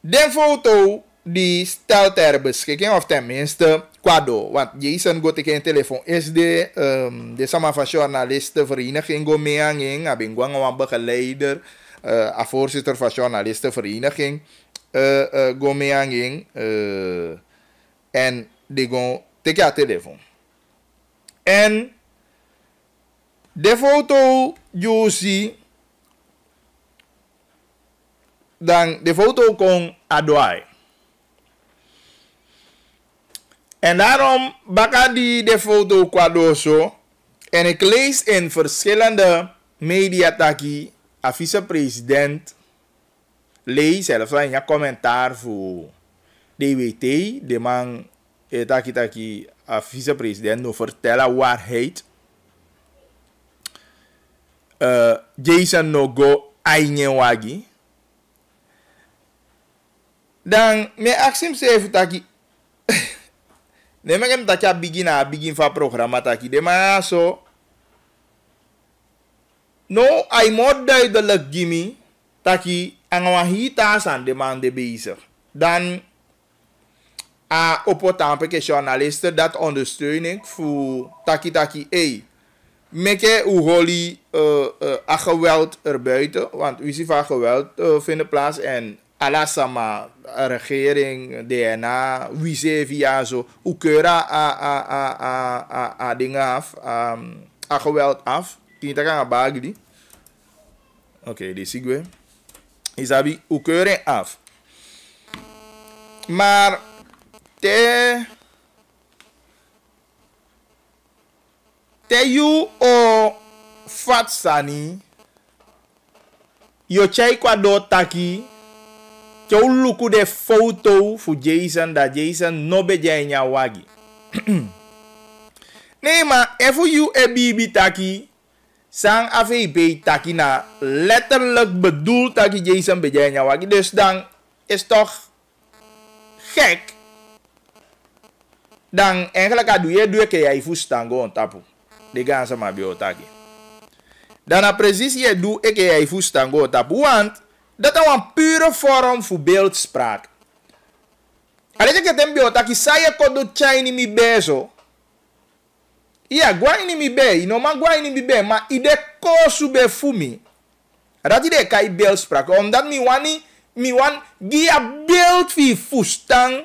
De foto die stelt ter beschikking, of tenminste, kwado. Want Jason got ik telefoon. Is ehm, de, um, de journalistenvereniging go meanging. Ik ben gewoon een begeleider, uh, eh, a voorzitter van journalistenvereniging. Uh, eh, uh, eh, go Uh, en die go take telefoon. En de foto, je dan de foto kon Adwai. En daarom Bakadi de foto kwadoso. En ik lees in verschillende media dat a vice-president, lees zelfs een ja commentaar voor DWT, de man, eh, taki taki, a vice-president, no vertellen waarheid. Uh, eh, Jason no go wagi dan me aksim sefu taki ne megem taki a bigi na a begin van programma taki de ma zo. no ai de duidelijk gimi taki anga wa hita san de man de bezig dan a opotampeke journalisten dat ondersteun ik voor taki taki hey meke u holi uh, eh, uh, eh, geweld erbuiten want u ziet van geweld uh, eh, vinden plaats en alasama eh, regering, DNA, wie via zo, ukura a a a a a a ding af, um, a geweld af. Kinita kan bagli. Oké, okay, die Isabi je af. Maar te te you o fatsani yo chai kwa taki Chow luku de foto fu Jason da Jason nobe jaya wagi. nema efu yu e bibi taki sang AVB taki na letterlijk bedoeld taki Jason bejaya wagi. Dus dan is toch gek. Dan eigenlijk adu je due ke ya ifu stango on tapu. De ganse sama biotaki. Dan a precies du e ke ya ifu stango on tapu. Want dat is een pure vorm voor beeldspraak. Alleen ik het hem beeld, dat ik zei ik kon doen bezo. Ja, gwaai niet meer bij, no man gwaai niet meer bij, maar ide kosu be fumi. Dat ide kai beeldspraak, omdat mi wani, mi wan, gia beeld vi fustang.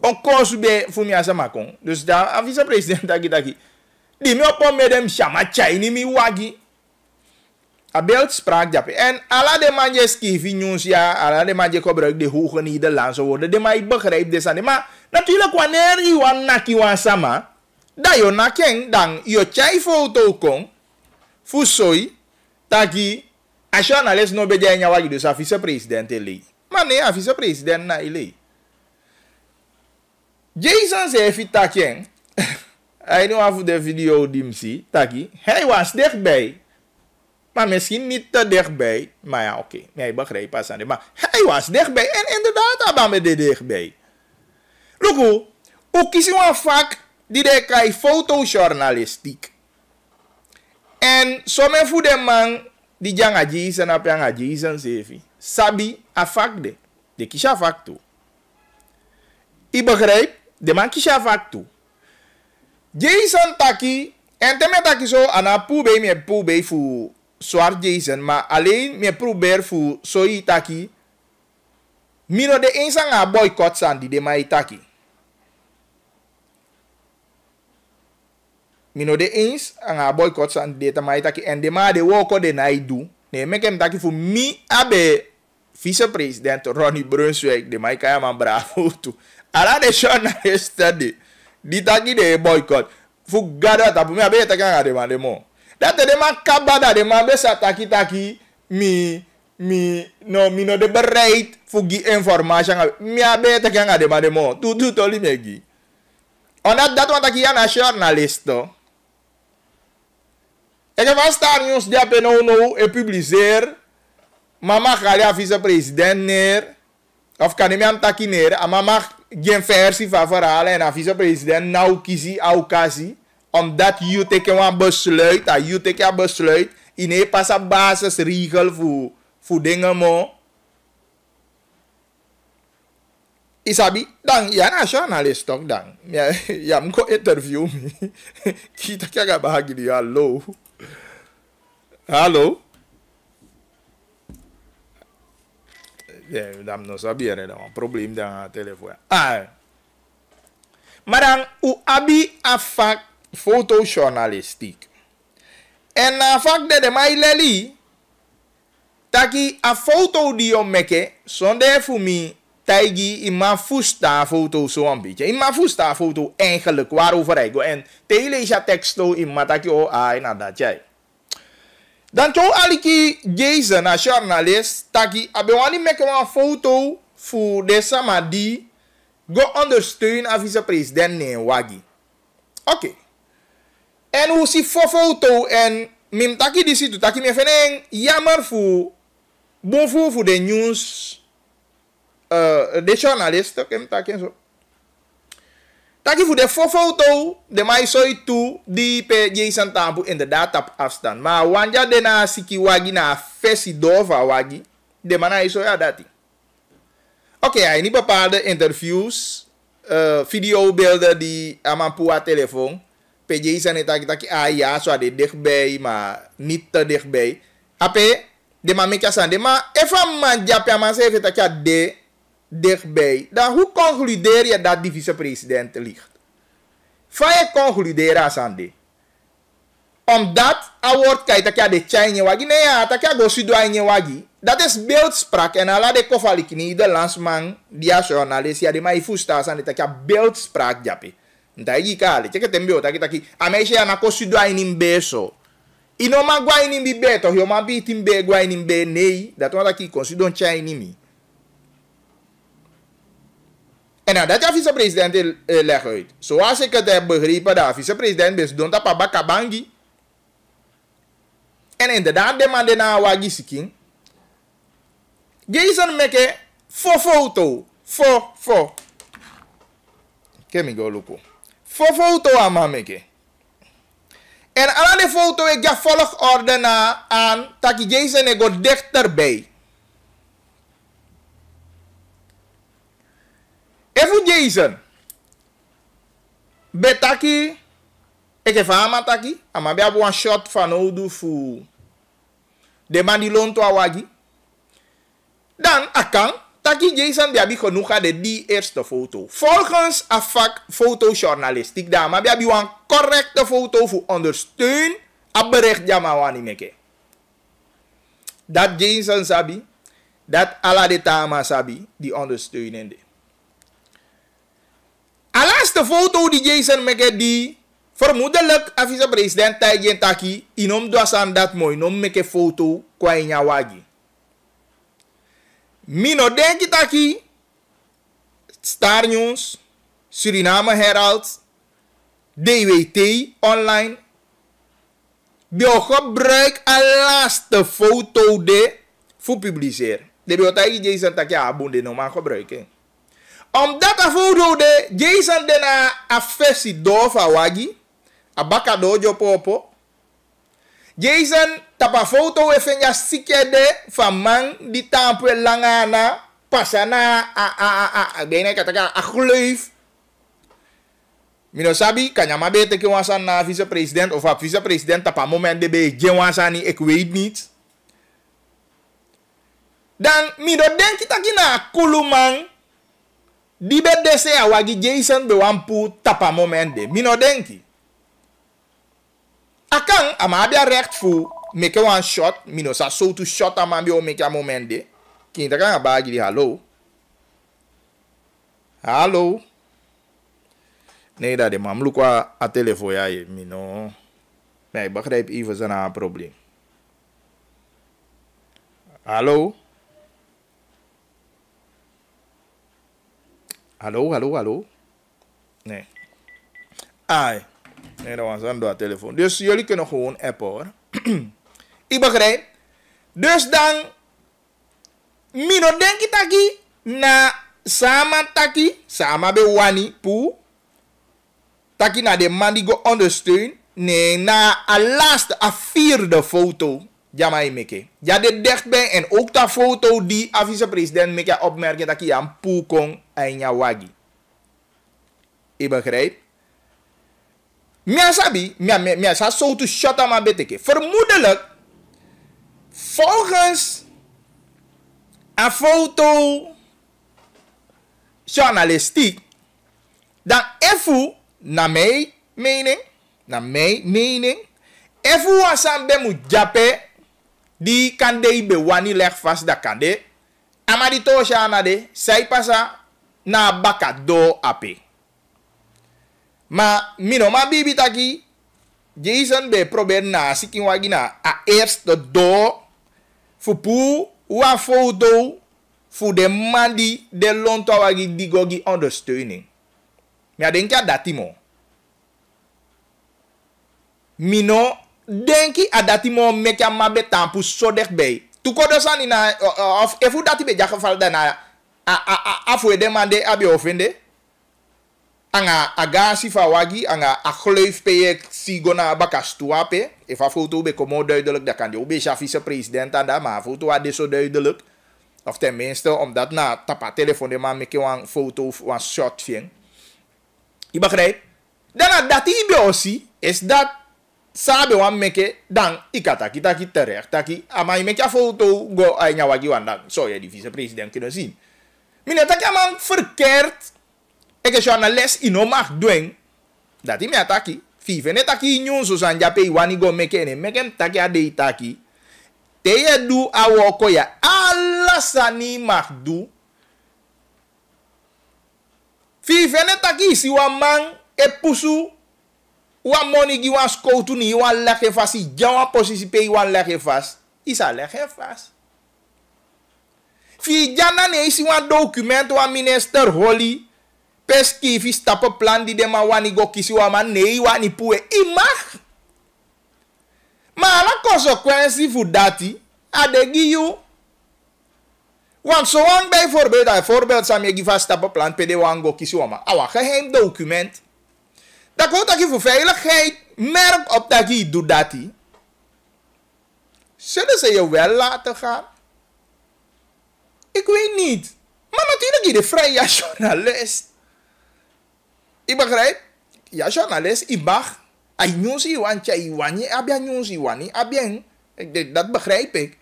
On kosu be fumi asamakon. Dus daar, afisa president, dagi die Di mi opon medem shama chai, ni mi wagi. a sprak japi en ala de manje je skivi nieuws ja ya, alla de manje je gebruikt de hoge lanso woorden de mai begrijp de aan natuurlijk wanneer i wan naki wan sama da yo nakeng dan yo chai foto kon fusoi taki a journalist no be jenya wagi sa a vice president ele ma ne a vice president na ele Jason se fi takeng hij nu have de video dimsi taki hey was bay. Maar misschien niet te dichtbij. Maar ja, oké. Okay. Nee, begrijp pas aan Maar hij was dichtbij. En inderdaad, Abame de dichtbij. Look Ook kies je een vak die de kai fotojournalistiek. En sommige voor de man die janga jisen op janga jisen zevi. Sabi a vak de. De kies a vak toe. Ik begrijp. De man kies a vak toe. Jason taki. En teme taki zo. Ana bij me bij voor soar jason maar alleen me probeer voor so itaki. mino de eens aan boycott san die de mai taki mino de eens aan boycott san de ta mai en de ma de woko de do nee me kem taki voor mi abe vice-president Ronnie Brunswijk de mai kaya man bravo tu de shona yesterday di taki de boycott fu gada tapu me abe taki aan de ma de mo dat de kabada de mabesa taki taki mi mi no mi no de bereid voor die informatie mi abete bete de tu tu to li megi onad dat want aki na journalist Ik e heb Star News die hebben nou nou e publiceer. Mama gaat ja president neer. Of kan ik neer. Ama mama geen versie van verhalen. En president nou naukizi au kasi. Omdat you taken one besluit, dat ah, you taken een besluit, in een pas een basisregel voor, voor dingen, mo. Isabi, dan, ya journalist tok dan. Ya, ya, mko interview mi. Kita ya ga bahagi di, halo. Halo. Ya, eh, dam no sabi ere dan, problem dan telefon. Ah. Marang, u abi afak fotojournalistiek. E na vak de de mai leli, taki a foto di yo meke, zonde voor mij, taigi in mijn fusta foto zo an beetje. In mijn fusta foto eigenlijk waarover ik En tele is teksto in mijn taki o ai na dat jij. Dan kon aliki Jason, na journalist, taki abewani meke uma foto voor de samadi, go ondersteunen a vice-president Wagi. Ok. Okay. si foto, en mim taki di situ taki mi feneng yamar fu bon fu fu de news uh, de journalist kem taki so taki fu de fofoutou de mai soi tu di pe jeisan tampu the data afstand ma wanja de na siki wagi na fesi dova wagi de mana iso ya dati oke, okay, ah, ini bepaalde interviews, uh, video di di amampua telefoon. PJI sa taki-taki ki ai ah, ya so ade ma nita bay ape de ma me kasan de ma efa ma japi ma se taki ade dek bay dan hu concludeer e ya dat divisa vicepresident licht fa je concludera om dat a word kai e taki de chai nye wagi ne ya takia go sudwa nye wagi dat belt sprak en ala de ni de lansman dia journalist ya de mai e fusta taki a belt sprak japi ntaiki kale cheketembea utakitaki amesha makosudwa ini mbeso não ini mbibeto hiomabiti mbegwa ini mbenei datonataki konsidoncha inimi En nou, dat ja vicepresident uh, eh, leg uit. Zoals ik het heb begrepen, dat vicepresident não Donta Pabakabangi. En inderdaad, de man na wagi siking. Jason meke, voor foto. Voor, voor. Kemi go lupo. Voor foto aan mameke. En aan de foto ik ga volgorde na aan dat Jason deze nego dichterbij. Even Jason. Betaki. Ik heb aan mataki. Ama be een shot van oudu fu. De man die loont wagi. Dan akang. Taki Jason abi genoegen de die eerste foto. Volgens een vak fotojournalistiek, dame, abi een correcte foto voor ondersteun. A bericht jamawani meke. Dat Jason Sabi, dat ala de Tama Sabi, die ondersteunende. A laatste foto die Jason meke die. Vermoedelijk a vice-president Taijin Taki. Inom doasan dat mooi. Nom meke foto kwa inyawagi. Minodem que Star News, Suriname Herald, DWT online. Deu gebruik a laatste foto de voor publiceren. De biota die Jason taki abonde no maar gebruiken. Eh. Omdat a foto de Jason de na a fesi fa wagi, a baka dojo popo. Jason foto tapa tapafoto efenya sikede famang di tampe langana pasana a a a a a bene kataka kuleif mino sabi kanya bete ke wasan na vice president of a vice president tapa moment de be je wasani ek weid dan mino den kita kina kulumang di be dese awagi Jason be wampu tapa moment de mino denki akang ama abia recht fu Meke wan shot, mi nou sa sou tou shot a man bi ou meke a momen de. Ki ente ka nga bagi li, halo? Halo? Ne, da de man, m lukwa a telefon ya ye. Mi nou, m e bak rep i ve zan a an problem. Halo? Halo, halo, halo? Ne. Ay, ne, da wan zan do a telefon. Desi, yoli kene gewoon e por. Khm, khm. Ik begrijp. Dus dan, mino denki taki na sama taki, sama be wani pu, taki na de man die go ondersteun, nee, na a last a vierde foto, jamai e meke. Ja, de ben, en ook ta foto die a vice-president meke opmerken taki aan pu kong en wagi. Ik begrijp. Mia sabi, mia, mia, mia sa so to shot aan beteke. Vermoedelijk volgens een fotojournalistiek, dan even, na mijn mening, naar mijn mening, even was aan bemu die kan de wani leg vast dat kan de, maar die toosja na de, zij pasa na baka do ape. Maar minoma bibi taki, Jason be probeer na sikin wagina a eerste door fupu wa foto fu de mandi de lonto wagi digogi ondersteuning. Mia denki a dati mo. Mino denki a dati mo meki a mabe tampu sodek bei. Tukodo sani na, of, efu dati be jaka falda na, a, a, a, a, e a, a, a, a, a, a, anga agasi fa wagi anga a gleuf pe sigo bakas baka stua pe e fa foto be komo de dat dakande ou be vice president anda ma foto wa so duidelijk of om dat na tapa telefon de man meke wan foto of wan shot fien i bakre dan dat ibe osi es dat sabe wan meke dan ikata kita kita terecht taki ama meke a foto go ay nyawagi wan dan so ye ya di vice president ki no Meneer, Mine, kan man verkeerd Eke les ino mag doen. Dat is mijn taki. ne taki inyun so san jape wani go mekene. Mekem taki ade itaki. du awoko ya. Alles sani mag du. Vive ne taki isi wan man e pusu. Wan money gi wan skoutu ni wan lege fas. I jan wan posisi pe wan lege fas. Isa lege fas. Fi jana e isi wan document wan minister Holly. Peskivi stappenplan die de man wani go kisi wa man nee wani pue imag. Maar la consequentie voor dat adegi you. Want zolang bijvoorbeeld, voorbeeld, sam je vast stappenplan pede wan go kisi wa man. geheim document. Dat komt dat je voor veiligheid merk op dat je doet dat. Zullen ze je wel laten gaan? Ik weet niet. Maar natuurlijk, je de vrije journalist. Ik begrijp. Ja, journalist, ik mag. Ik nieuws iwan, tja iwan, abia nieuws iwan, abien. Dat begrijp ik.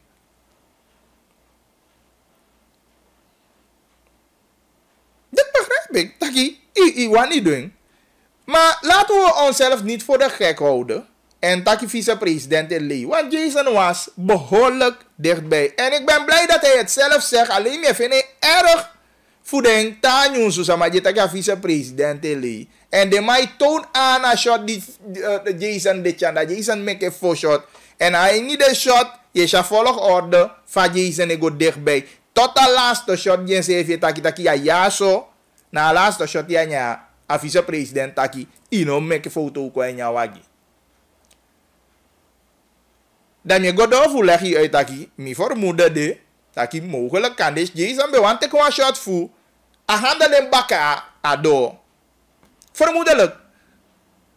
Dat begrijp ik. ik iwan niet doen. Maar laten we onszelf niet voor de gek houden. En je president president Lee. Want Jason was behoorlijk dichtbij. En ik ben blij dat hij het zelf zegt. Alleen je vindt het erg Fudeng tanyun susa majetaka vice-president li. En de might toon aan a shot eh, di Jason de chanda. Jason make a shot. And I need a shot. Je sha volg order van Jason ego dichtbij. Tot last laatste shot je ze heeft taki taki a ja Na last laatste shot ya ja. A president taki. Ino make foto kwa nya wagi. Dan je godofu leg eh, je uit taki. Mi vermoeden de je mogelijk kan deze Jezus bewan te kwa shot fu. A handelen bakken aan. Vermoedelijk.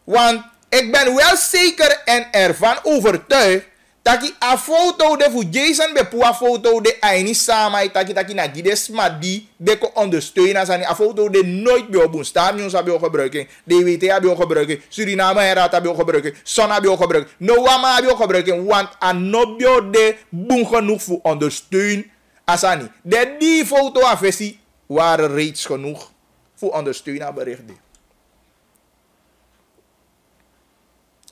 Want ik ben wel zeker en ervan overtuigd taki a foto de fu Jason be pou a foto de aini sama e taki taki na gide smadi de ko ondersteunen asani. a foto de nooit be obun staam sa be gebruiken DWT e be gebruiken Suriname ta be gebruiken Sona be gebruiken Noama be gebruiken want a no de bun genoeg fou ondersteun asani de die foto afesi waren reeds genoeg voor ondersteunen berichten.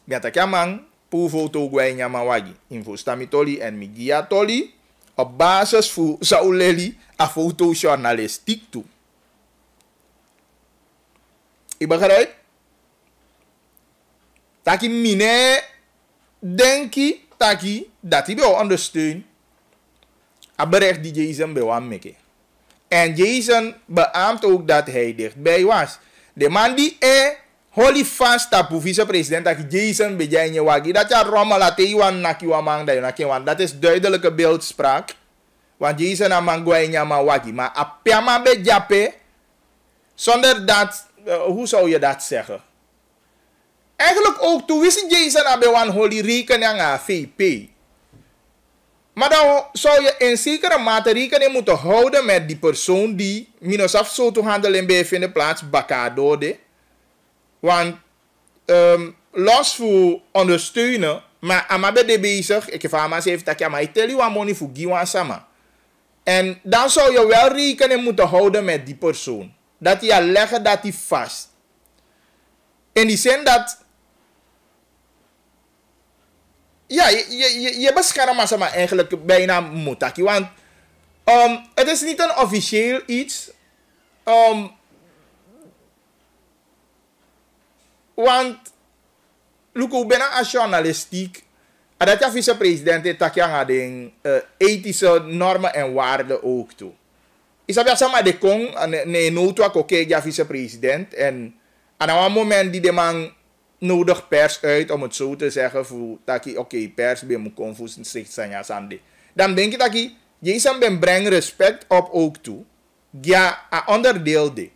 Biar tak kiamang, proevo nyama wagi info stamitoli en migiatoli op basis fu sauleli a fotojournalistiek toe. tu, begrijp. Taki mine denki taki dati be wel ondersteunt. A bericht di Jason bewaam meke. En Jason beaamt ook dat hij dichtbij was. De man die Holy fast tapu vice-president dat Jason bejainje wagi. Dat ja Roma laat iwan naki wamang dat naki wan. Dat is duidelijke beeldspraak. Want Jason amangwainya ma wagi. Maar apiama bejape. Zonder dat, uh, hoe zou je dat zeggen? Eigenlijk ook toen wist Jason abe wan holy rekening aan VP. Maar dan zou je in zekere mate rekening moeten houden met die persoon die minusaf zo te handelen bij vinden plaats, Bakadode. Want um, los voor ondersteunen, maar ama ben bezig, ik heb maar even dat je maar tellen wat money voor giwan sama. En dan zou je wel rekening moeten houden met die persoon. Dat je leggen dat hij vast. In die zin dat ja, je, je, je beschermt maar eigenlijk bijna mutaki. Want ehm, het is niet een officieel iets. Um, Want, hoe bena a journalistiek, eh, en dat vice-president vicepresident heeft je aan de ethische normen en waarden ook toe. Is dat ja de kong, nee, noodwa koke ja vicepresident. En aan een moment die de man nodig pers uit, om het zo te zeggen, voor dat oké, okay, pers bij confus en zicht zijn de. Dan denk ik dat je, je ben breng respect op ook toe. Ja, een onderdeel de.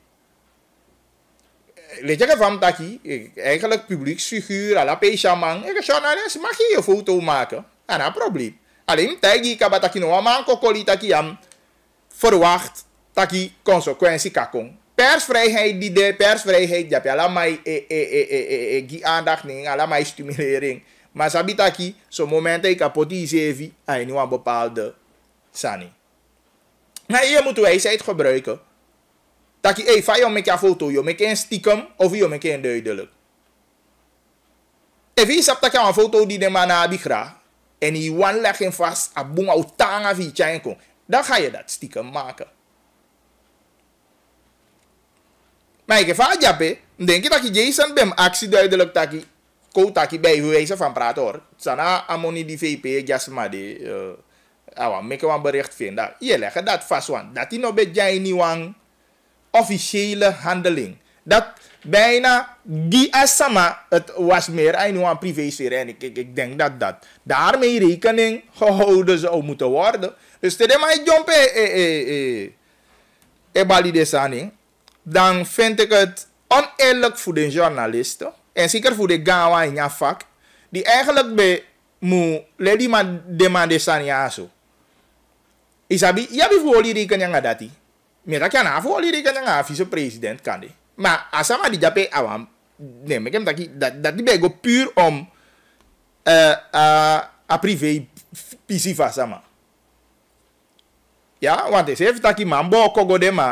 Lijntje van Taki, eigenlijk publiek figuur, à la peishaman. Ik journalist mag je je foto maken. En een probleem. Alleen Taki kabataki no amanko koli taki am. Verwacht taki consequentie kakong. Persvrijheid die de persvrijheid, ja, ala mij e, e, e, e, e, e, die aandacht nemen, ala mij stimulering. Maar sabitaki, zo'n moment ik kapoti zevi, en nu een bepaalde sani. Maar je moeten wijsheid gebruiken. Taki, hé, hey, fa yo make a foto yo, make een stiekem of yo make een duidelijk. Evi sap taki een foto die de man abi gra, en die wan leggen vast, a boom au tanga vi tjanko, dan ga je dat stiekem maken. Maar ik vaak jappe, denk ik dat je Jason bem actie duidelijk taki, ko taki bij wijze van praten hoor. Sana amoni die VP, jasma de, uh, eh, awa, make een bericht vinden. Je legt dat vast, want dat die nog bij jij niet officiële handeling. Dat bijna die asama, het was meer een aan privésfeer. En ik, ik, ik, denk dat dat daarmee rekening gehouden zou moeten worden. Dus te mij jump e bali desani. Dan vind ik het oneerlijk voor de journalisten. En zeker voor de gawa in jouw vak. Die eigenlijk bij mu leli man demande sani aso. Isabi, ya bi voor rekening aan dat meta na fo ali kan nga vice president kande. ma asama di jape awam ah, ne me kem taki dat dat di bego pur om uh, eh, uh, a pisi fa sama ya wante se taki mambo ko de ma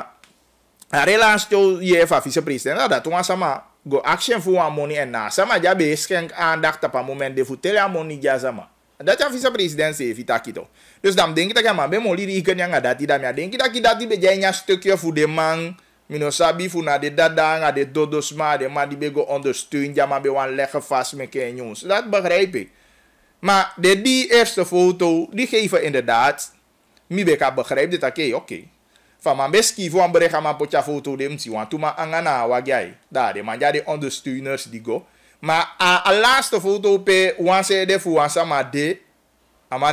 a relance to ye fa vice president da to sama go action fu amoni en na sama jabe an andak pa moment de futele amoni jazama Dat ja vice president zei vita kito. Dus dan denk ik dat maar ben moli die kunnen nga dati dan ja dat dati be jij stukje fu de man. Mino sabi fu na de dadang, de dodos maar de man die be go ondersteun ja maar be wan leggen vast met ken jongens. Dat begrijp ik. Maar de die eerste foto die geven inderdaad mi be ka begrijp dit oké oké. Van man beski voor een bericht aan mijn foto de msi want toen maar angana wagai. Daar de man ja de ondersteuners die go ma a, a laatste foto pe wan se de fu wan sama de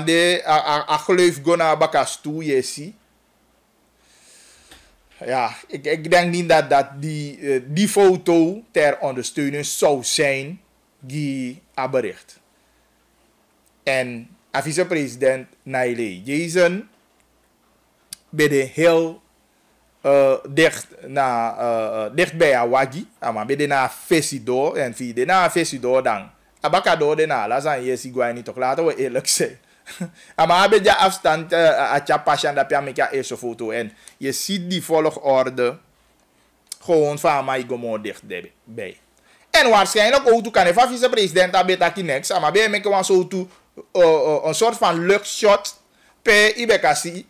de a, a, a gleuf gona baka stoe si ja, ik, ik denk niet dat, dat die, uh, die foto ter ondersteuning zou zijn die a bericht. En a vicepresident Naile Jason bidde heel eh, dicht, na, eh, eh, dicht bij Awagi. Ama be na fesi door. En fi na fesi door dan. Abaka door dena. La san yesi guai niet toch. Laten we eerlijk zijn. Ama abe ja afstand. Uh, Atja pasjan dat pia foto. En je ziet die volgorde. Gewoon van mij gomo dicht bij. En waarschijnlijk ook kan even vicepresident Abetaki next. Maar bij mij kan zo toe een soort van luck shot per Ibekasi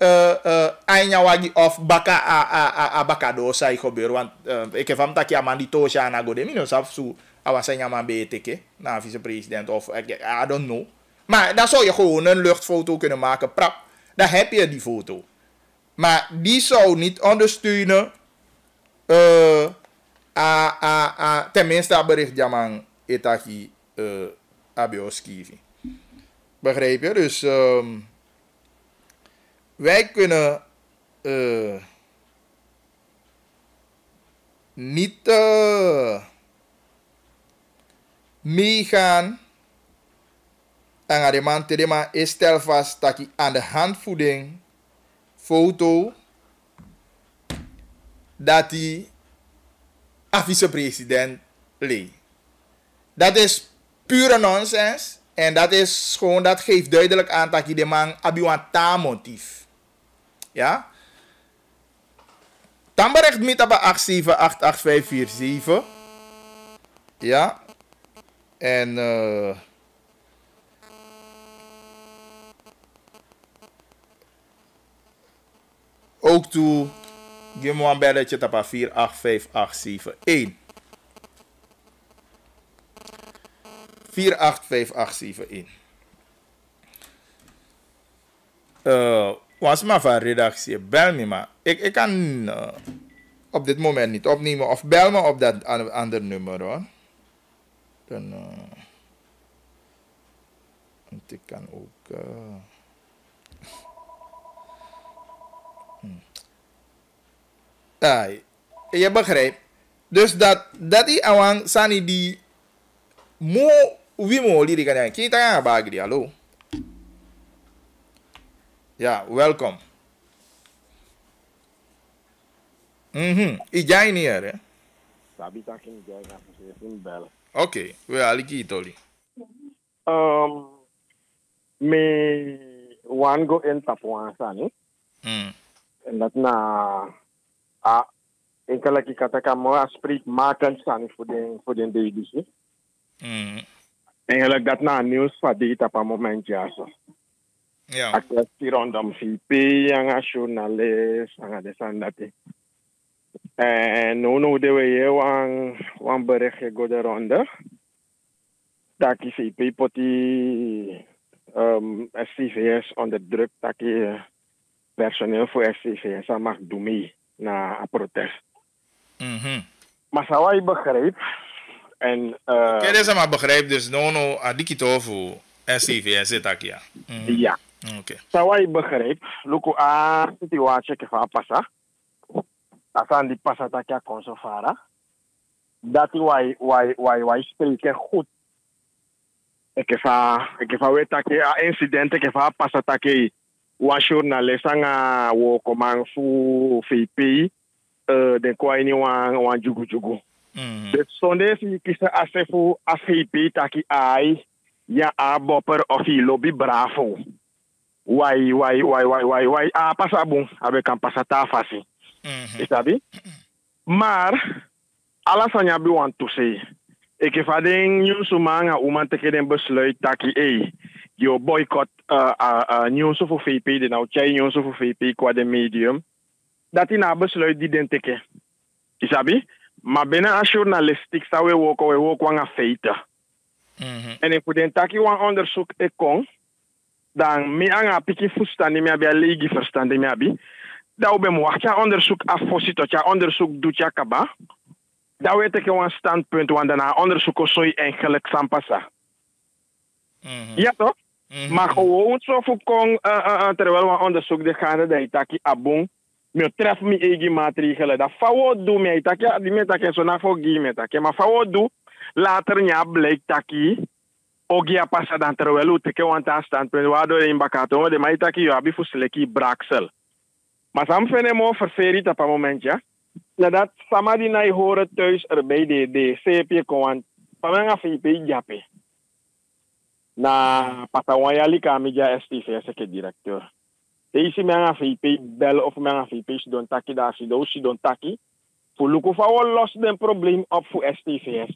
uh, of baka a, a, a, dosa gebeuren. Want uh, eh, ik heb hem takje aan die toosja aan Mino saf zo. Awa zijn jaman BTK. Na vicepresident of eh, I don't know. Maar dan zou je gewoon een luchtfoto kunnen maken. Prap. Dan heb je die foto. Maar die zou niet ondersteunen. Eh, a, a, a, tenminste, dat bericht jaman etaki uh, abioski Begrijp je? Dus... Ehm, wij kunnen eh, niet uh, meegaan. En de man terema is stel vast dat hij aan de handvoeding, foto, dat hij afisser-president lee. Dat is pure nonsens. En dat is gewoon, dat geeft duidelijk aan dat hij de man abiwanta motief. Ja? Tamberecht met op 878847. Ja. En uh, ook toe geef me een belletje op 485871. 485871. Uh, was maar van redactie, bel me maar. Ik, ik kan eh, op dit moment niet opnemen. Of bel me op dat andere nummer Dan, uh, ik kan ook. Uh, je begrijpt. Dus dat, dat die awang sani die. Mo, wie mo, die kan je. Kijk, daar ga hallo. Ya, welcome. Ijai hmm Igjain ya. Tapi tak ingin jij naar in bellen. Oké, we aliki itoli. Um, me one go en tapuan sani. Mm. En dat na a enkele ki kataka mo a spreek maken sani voor den voor den de dus. Mm. Eigenlijk dat na news van die tapa moment ja zo. So. Yeah. Ak aspirant dan VP, ang a journalist, ang a En nou nou de we wan wang, wang go de ronde. Ehm, is VP poti um, SCVS onder druk, taki personeel voor SCVS aan mag doen mee na een protest. Mm -hmm. Maar En, uh, Oké, okay, maar begrijp, dus Nono Adikitofu, SCVS, Takia. Mm -hmm. Ja. Mhm. Okay. Zou wij begrijpen, look aan situatie van passa. Als die passa dat je kon wai, wai, wai wij, wij, wij, wij spreken goed. ke heb ik heb weet dat je incident, ik e heb passa dat je was journalist aan wokomang fu VP. E, Den kwai ni wan wan jugu jugu. Mhm. Dus zonde si kisa asefu ACP taki ai ya a bopper of i lobby bravo. Why why why why why why ah, a pasa bom, avec un passata facile. Mm-hmm. Sabe? Mas, alla sanya bi want to say, ik heb alleen nieuws om aan den te kunnen besluiten dat boycott uh, uh, uh, nieuws of VP, de nou jij nieuws of VP kwa de medium, dat ina besluit die den teken. Isabi? Ma bena a journalistiek zou we ook we ook aan And Mm -hmm. En ik den taki wan onderzoek ik kon dan mi anga piki verstande mi abi a legi verstande mi abi da ube mo akia onderzoek afosi tot ya onderzoek doet ya kaba da weet ik een standpunt want daarna onderzoek of zo eigenlijk sampasa mm -hmm. ja toch mm -hmm. maar gewoon zo voor kon uh, eh, uh, eh, uh, eh, terwijl we onderzoek de gaande dat itaki abong mi tref mi egi maatregelen dat fawo do mi itaki die metake zo naar voor gi metake maar fawo do later nya blijkt taki ogia passa dan terwelu teke want an standpunt wado in bakato de maita ki yo abi braksel. Maar sam fene mo ta pa moment Na dat samadi na hore thuis erbij de de CP kon pamenga jape. Na patawan yali kami ja STV ke directeur. Te isi menga fipe bel of menga fipe si don taki da si do si don taki. Fu luku fa los den probleem op fu STVS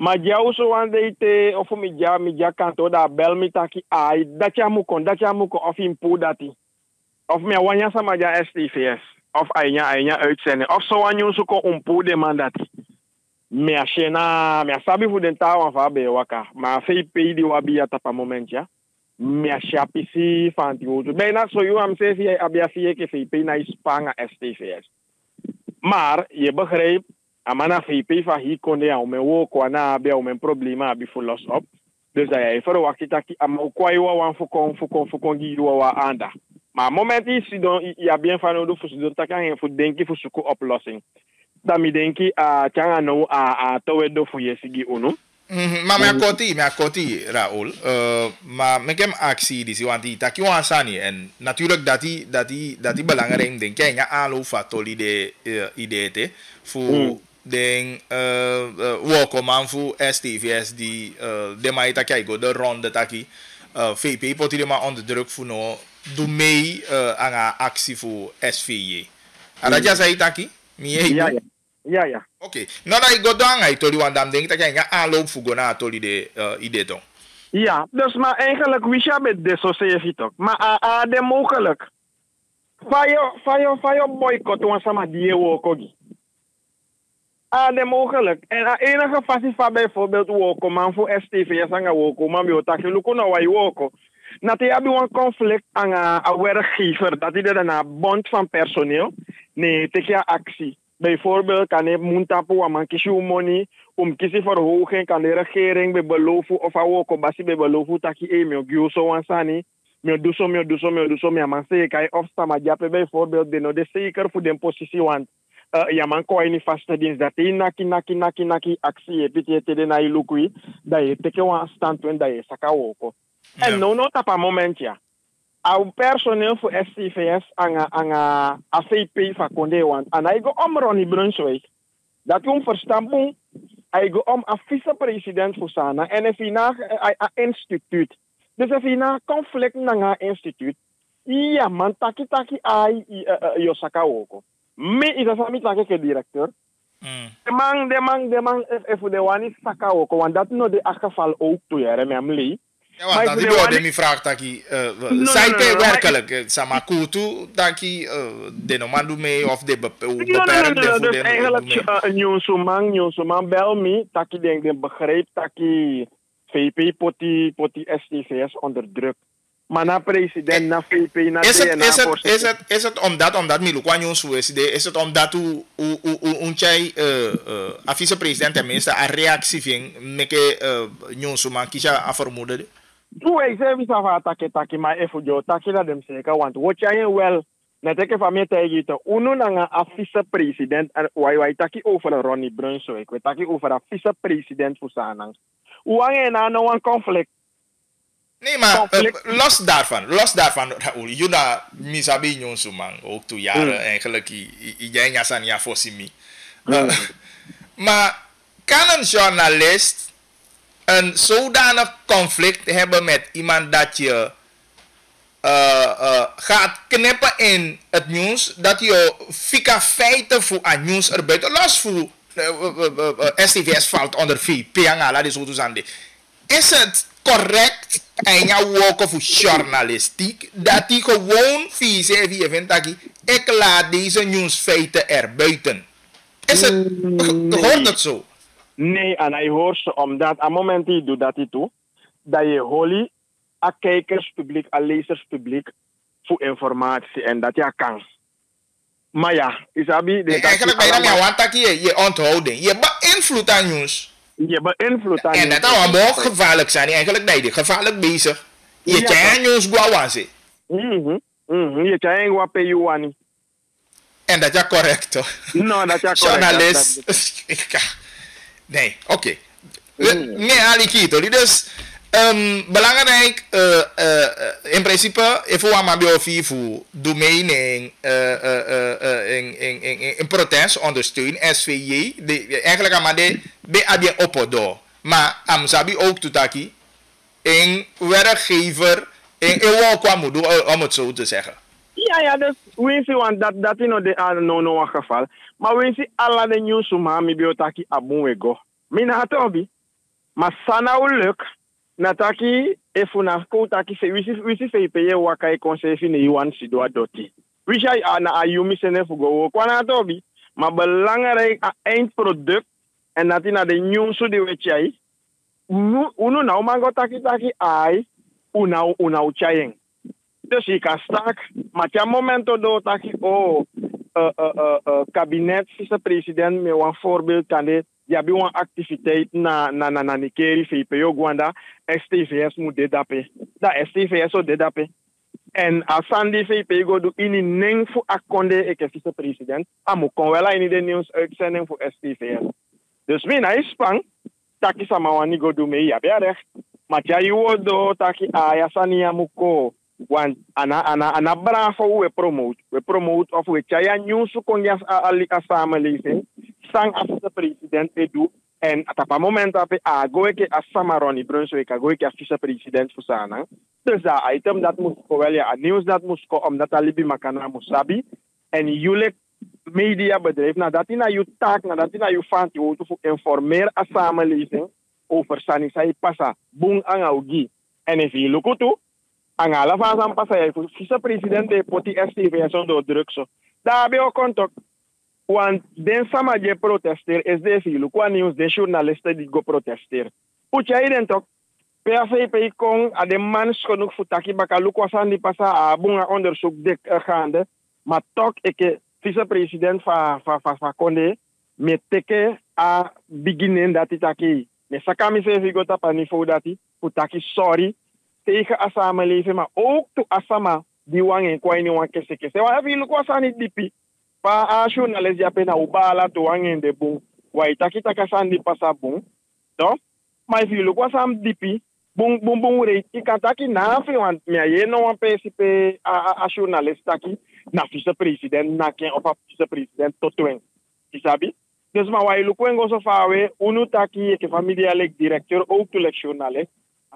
ma jau so wan de ite ofo mi ja mi ja kanto da bel mi taki ai dacha mukon dacha mukon of impu dati of mi awanya sama STVS of ainya ainya uitzending of so wan yun so umpu de mandati me ashena me asabi fu den tawa be waka ma fei pei di wabi ya tapa moment ya fanti utu be na so you am say fi abia fi ke fei pei na ispanga STVS maar je begrijpt amana fipi fa hikonde an umen wo kwa na abe umen problema fo fu los op dus a ye ya, e wa kita ki ama ukwa wa wan fukon fukon gi iwa wa anda ma moment i si don i a bien fano do fusu don takan hen fu denki fo suku dami denki a uh, changa no a a to towe do fo yesigi unu Mm Ma me akoti, me akoti, Raoul. Uh, ma me kem aksi di si wanti taki wan sani en natuurlijk dati dati dati belangrijk denk jij nga lo fa tol idee uh, ide te den uh, eh, uh, eh, manfu STVS di uh, de mai ta kai go de ronde ta ki uh, eh, VP poti de ma onder druk fu no do mei uh, anga actie fu SVJ ara hmm. ja sai ki mi e ja ja ja oké okay. no dai go dan ai tori wan dam den ta kai aanloop fu go na tori de uh, ide don ja dus maar eigenlijk wie sha met de society toch maar a a de mogelijk Fire, fire, fire boycott wan sama die wo kogi de mogelijk. En de enige fasie van bijvoorbeeld woko man voor STVS aan woko man bij na Naar woko. Nati abi wan conflict aan a werkgever dat is dan een bond van personeel. Nee, tekia actie. Bijvoorbeeld kan ik muntapo wa man om money om kisi verhogen, kan de regering be beloven of a woko basi be beloven taki e eh, mio gyuso wansani. Mio duso, mio duso, mio duso, mio man seikai of stama jape bijvoorbeeld de no de zeker voor de positie want uh, eh, ya man ko ini fasta dins da te naki naki naki naki aksi e eh, piti e de na ilukui da e teke wan stantwen da e saka woko. Yeah. En no no tapa moment ya. Au personeel voor SCVS anga anga ACP fa konde wan. En hij go om Ronnie Brunswijk. Dat je verstandpunt. Hij go om a vicepresident voor sana. En hij vina eh, a instituut. Dus hij vina conflict na instituut. Ja man taki taki ai yo saka woko. mi isa sa mi tanke ke directeur demang mm. demang demang ff de wani saka woko want dat no de akafal ook toe yere me am lei ja, want dat is wat eh, eh, ik vraag, Taki. Uh, zijn te werkelijk, Sama Kutu, Taki, de nomandu mee of de beperkende voor de dus Eigenlijk, eh, Nyonsumang, Nyonsumang, bel me, ik denk ik, begrijp, Taki, VP, poti, poti, STCS onder druk. na president na VP, na is πει Is het, Is it om dat, omdat dat mi lukwa nyon sou eside, is u, u, u, u, un chay eh, eh, a vice president en minister a reaksivien meke eh, nyon sou man kisha a formode de? Tu e se visa fa atake taki ma efu jo, taki la dem seneka want. Wo chayen wel, na teke famye te egito, unu nanga a vice president, er, wai wai taki over Ronnie Brunswick, e, we taki over a vice president fusanang. Uwange na no one conflict, Nee, maar eh, los daarvan, los daarvan, Raoul. Juna misabi nyonsu man, ook toe jaren mm. eigenlijk. Jij nyasan fosimi. Mm. Nou, maar kan een journalist een zodanig conflict hebben met iemand dat je eh, eh, gaat knippen in het nieuws, dat je fika feiten voor het nieuws erbij los voor STVS valt onder V, Piangala, die zo te Is het correct en ja woken voor journalistiek dat hij gewoon vies heeft dat ik laat deze nieuwsfeiten er Is het, nee. hoort het zo? Nee, en hij hoort ze omdat aan moment dat je doet dat hij toe, dat je holy aan publiek, aan publiek voor informatie en dat je kan. Maar ja, Isabi... Nee, eigenlijk ben je dat je, je onthouding, je beïnvloedt aan nieuws. Je beïnvloedt aan En dat allemaal ook gevaarlijk zijn. Eigenlijk nee, die gevaarlijk bezig. Je kan ons guawase. Je kan wat pejuani. En dat is correct. No, dat is correct. Journalist. Nee, oké. Okay. Mhm. Nee, Ali Kito. Dus... Um, belangrijk, uh, uh, in principe, even wat maar voor de mening uh, in, in, in, in protest ondersteunen, SVJ, de, eigenlijk aan de BAB opodo. Maar am sabi ook toetaki, in werkgever, in een eeuw om het zo te zeggen. Ja, ja, dus we zien, want dat, dat is nog de no, no geval. Maar we zien alle de nieuws, maar we hebben het Mijn hart Mina hatobi. Maar sana leuk. na taki e funa taki se wisi, wisi fe ipeye waka e konseye fine iwan sidwa doti. Wisi na ana ayumi sene fugo wo. Kwa na tobi, ma belangrijk a product, en nati na de nyungsu di wechi ai unu na umango taki taki ai una, una uchayeng. Dus je kan stak, maar momento do taki, oh, uh, uh, uh, uh, kabinet, vice-president, me een voorbeeld kan ya bi wan activiteit na na na na nikeri fipe yo gwanda STVS mu dedape. Da STVS o dedape. En asandi Sandy VP go do ini neng fu akonde eke president. Amu kon ini de nieuws uitzending voor STVS. Dus mi na ispang, taki wani go do me ya be recht. Matya iwo do taki aya sani amuko want ana ana ana bra we promote we promote of we chaya news kon ya ali samenleving sang as de president Edu do en at pa moment ape a goeke a samaroni brunswijk a president fusana. dus dat item dat moest ko wel ja nieuws dat moest ko dat um, alibi makana musabi en jullie mediabedrijf dat je naar je na dat je naar je verantwoording voor informeer a samenleving over sanisai pasa bung angaugi en if look Ang alla van zijn passage voor vicepresident de poti STV en zo'n drugs. Daar ben ik contact. Want den sama je protesteer is deze ilu. Kwa nieuws de journalisten die go protesteer. Hoe jij den toch? PFP kon a de mans genoeg voor taki bakalu kwa san die passa a bunga onderzoek dik eh, gaande. Maar toch ik vicepresident van van van van Konde me teke a beginnen dat dit taki. Me sakami se vigota pani fo dati. Utaki sorry. teika asama lefema ook tu asama di kwijt in wang kese kese wa avi luko asani dipi pa a journalist lezi apena ubala wang wange de bon wa itaki taka di pasa bon do ma ivi luko asam dipi Boom, boom, bung re ikataki na fi wan mi ye no wan pesi pe a journalist taki na vice president na ken opa vice president totoen isabi Dus maar wij lukken ons af, we unu taki, ik familie lek directeur, ook to lek journalist.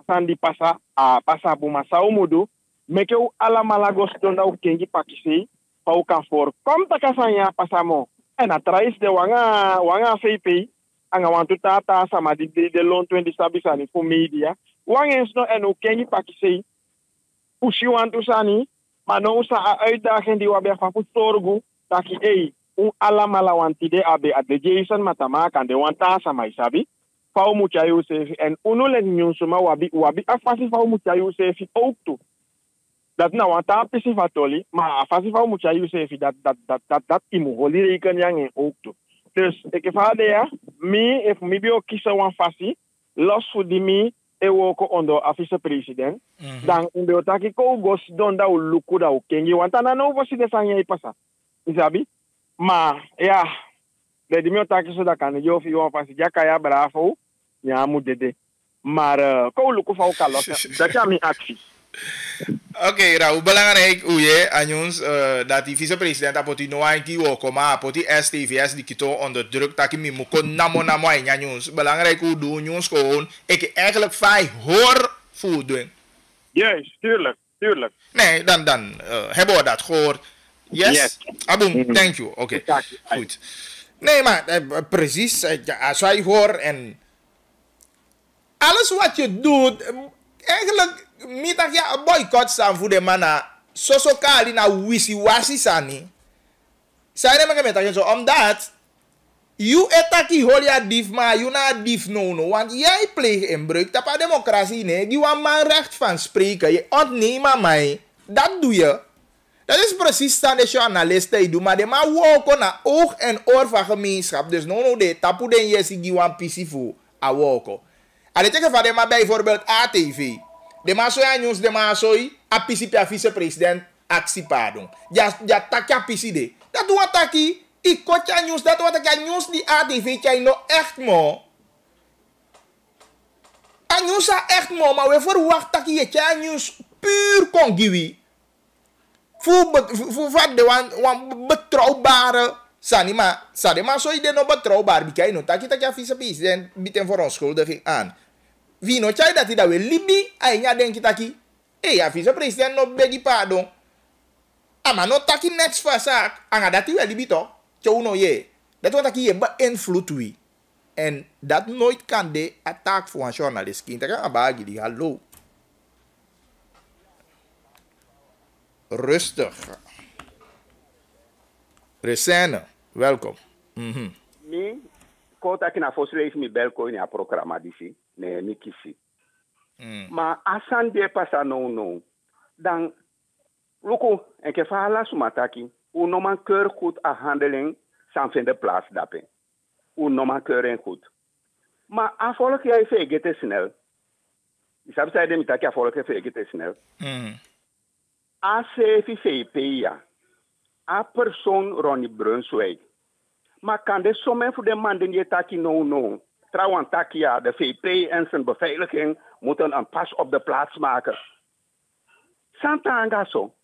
sandi pasa a pasa bu masau mudu meke u ala malagos donda u kengi pakisi pau kafor kom takasanya pasamo ena trais de wanga wanga feipi anga wantu tata sama di de, de lon 20 ni fu media wanga ensno en u kengi pakisi shi wantu sani no usa a die we wabe fa fu torgu taki ei ala malawanti de abe at de Jason matamaka de wanta sama isabi fawo mu cha Yosefi en uno le nyonsoma wabi wabi afasi fawo mucha cha Yosefi outu dat na wan ta pisi fatoli ma afasi fawo mu cha Yosefi dat dat dat dat dat imu holire ikan yang en outu dus ik fa de ya mi if mi bio kisa wan fasi los fu di mi e woko ondo afisa president mm -hmm. dan umbe otaki ko gos don da uluku da ukengi wan ta na no vosi de sanya ipasa isabi ma ya de di mi otaki so da kan yo fi wan fasi jaka ya brafo ja moet dede maar eh, ko luku fa dat ja mi aksi Oké, okay, belangrijk hoe je aan ons eh, dat die vicepresident president die noainti maar op STVS die kito onder druk, dat ik me moet namo namo Belangrijk hoe doen ons gewoon, ik eigenlijk vijf hoor voeden. Juist, tuurlijk, tuurlijk. Nee, dan, dan eh, hebben we dat gehoord. Yes? yes. Mhm. thank you. Oké, goed. Nee, maar precies, ja, als wij hoor en alles wat je doet, eigenlijk, niet dat je een boycott staan voor de mannen. Soso kali na wisi-wasi sani. Zijn er maar met zo, omdat... je etaki hol ya dief, maar je na dief no no. Want jij pleegt inbreuk. Dat is democratie, nee. Die want man recht van spreken. Je ontneemt mij. Dat doe je. Dat is precies dan de journalisten doen. Maar de man woko na oog en oor van gemeenschap. Dus no no de tapu den je si giwan pisifu. A woko. Alle tegen van maar bijvoorbeeld ATV. De masoja nieuws de masoi, a pisi pia president, actie pardon. Ja, ja, takja pisi de. Dat doe taki, ik kotja nieuws, dat wat ik nieuws die ATV, jij no echt mo. A nieuws a echt mo, maar we verwacht taki je tja nieuws puur kongiwi. Voor wat de wan, wan betrouwbare sanima, sa de je de no betrouwbaar, bikai no, taki vice president, biten voor onschuldiging aan vino chai ida we libi ai inya e den kitaki e ya vice president no begi pardon ama no taki next fasak anga dati we libi to cho uno ye dat wat ye ba invloed wi en dat nooit kan de attack voor een journalist kind kan abagi die hallo rustig Resene, welkom. Mm -hmm. Mi, kota ki na if mi belko in a programma disi nee, nikisi. Mm. Ma asan de pasa no no. Dan, loko, en ke fa ala sumataki, u noman keur goed a handeling san vinden plaats dapen. U noman keur en goed. Ma a volk jij e vegete snel. Isabi sa de mitaki a volk jij e vegete snel. Mm. A CFVP ja. A persoon Ronnie Brunswijk. Ma kan de sommen voor de man den je taki no no. Trouwens, Takia, de VP en zijn beveiliging moeten een pas op de plaats maken. Santa Angaso.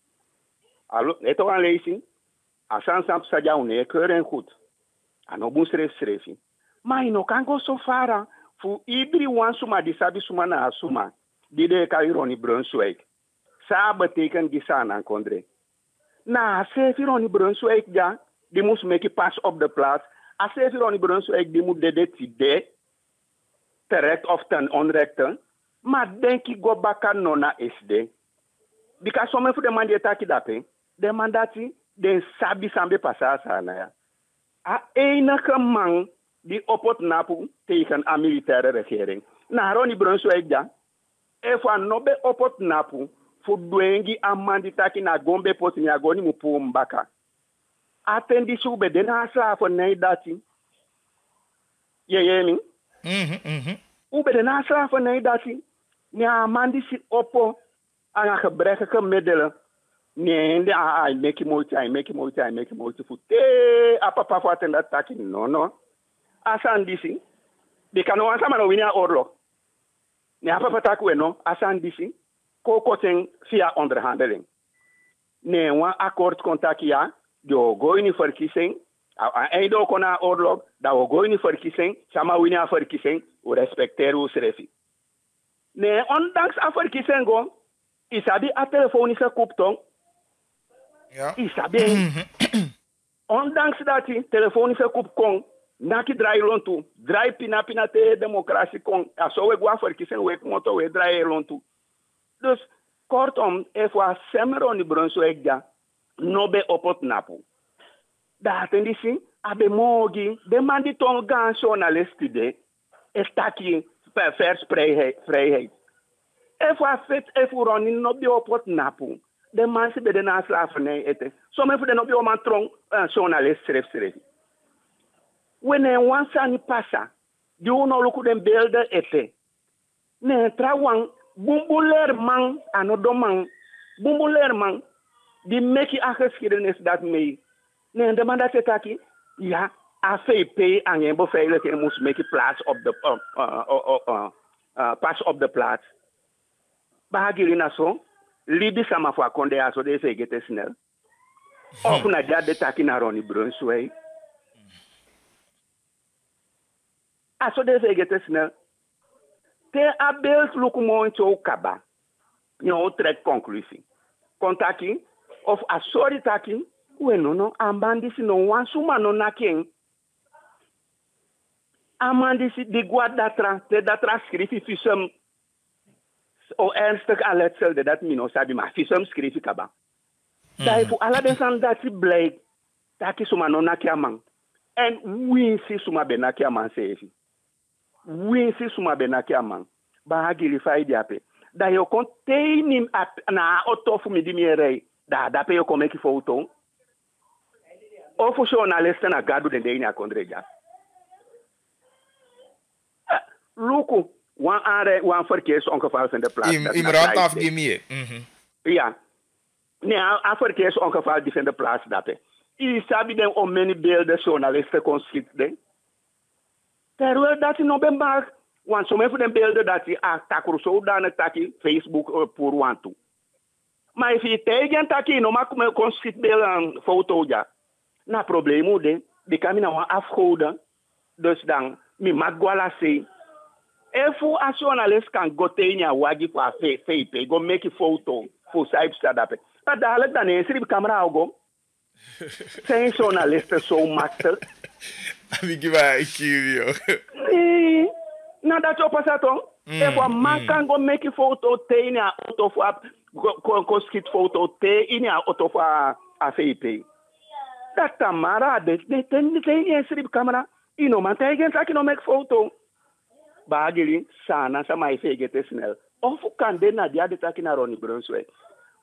Allo, net al aan lezing. Asan sam sa jou nee, goed. en op schreef schreef. Maar in kan go so fara. Fu ibri wan suma disabi suma na asuma. Die de ka ironi Brunswijk. Sa betekent gisan aan kondre. Na sef ironi Brunswijk ja. Die moest meki pas op de plaats. Asef ironi Brunswijk die moet de de e ma denki go baka no na eside bika somen fu den man di e taki dape den man dati den sabi san be pasa a saana ya a engeman di opo tnapu tegen a militare refereng na roni bronswgda efu a no ben opo tnapu fu dwengi a man di taki na gon be poti mi a goni mu puu mi baka a ten disi u be de na a saf nei dati Hoe mm-hmm, mm-hmm. bij de naslagernij nee, dat hij, ja, man die zit op aan gebrekkige middelen. Nee, de ai meki moite, ai meki moite, ai meki moite fu te apapa fu atenda taki no no. Asan disi. De kanu ansa mano wini a orlo. Ne apapa taku eno, asan disi. Koko ten via onderhandeling. Nee, wan akkoord contact ja. Jo go in verkiezing. aan einde kona orlog da dat we gewoon niet verkiezing, samen we niet verkiezing, we respecteren ne refi. Nee, ondanks aan go, isabi dat die telefonische kuptong Ja. isabi dat mhm. Ondanks dat die telefonische koop kon, naki draai lontu, toe, draai pina pina te democratie kon, ja, zo we gaan verkiezing, we moeten we draai e lontu. Dus kortom, even semmer on die Brunswijk, ja, no be napo. Daartendisi, abe mogi, demandi toch gaan journalisten de. Estaki, persvrijheid. Even afet, even ronin, op die opot napu. De man ze beden aan slavernij eten. Sommigen van op die man trong journalist schrijf schrijf. Wanneer een wansani passa, die onoluku den beelden eten. Nee, trouwens, boemboeler man, anodoman, boemboeler man, die meki a geschiedenis dat mee ne demanda c'est à qui Il y a assez payé en rien pour faire le mousse, mais place up the uh, uh, pass up the place. Bahagiri naso, lidi sama fwa konde aso de se gete snel. Of hmm. na dia de taki na roni brunsway. Aso de se gete snel. Te abel lukumon cho kaba. Nyo trek conclusion. Kontaki, of asori taki, wenono ambandisi no wansuma no naken amandisi di guad datra te datra skrifi fisem o ernstig aletsel de dat mino sabi ma fisem skrifi kaba mm. dai fu ala den san dati blei taki suma no naki amang en winsi suma be naki amang sefi winsi suma be naki amang ba hagili fai diape dai o kon teinim na otofu mi di mi erei da da pe yo komeki fo uton ofu journaliste na gadu den de ini akondre ja luku wan are wan verkeers ongeval in de plaats in, in rand af gimie ja nee a verkeers ongeval die in plaats dat he. i sabi den om many beelden journalisten kon schiet den terwijl dat in november, maar want sommige van de beelden dat je ah, takru zodanig dat je Facebook uh, voor want toe. Maar als je tegen dat je normaal kon schiet beelden aan um, foto ja. na problemen de, de kami na wan afgoden. Dus dan, mi magwala se. efu fu a journalist kan gote nya wagi kwa fe, feipe, go meki foto, fu saip sadape. Pa dalek dan e, sri kamera ogo. Sem jornalista sou master. A vai, Kirio. Sim. Nada to passato. Mm, man mm. makango go make foto te ina autofa koskit foto te ina autofa a FIP data mara bet de ten de ten en srib kamera ino man tay gen taki no mek foto bagili sana sa mai fe get snel ofu kan de na dia de taki roni brunswe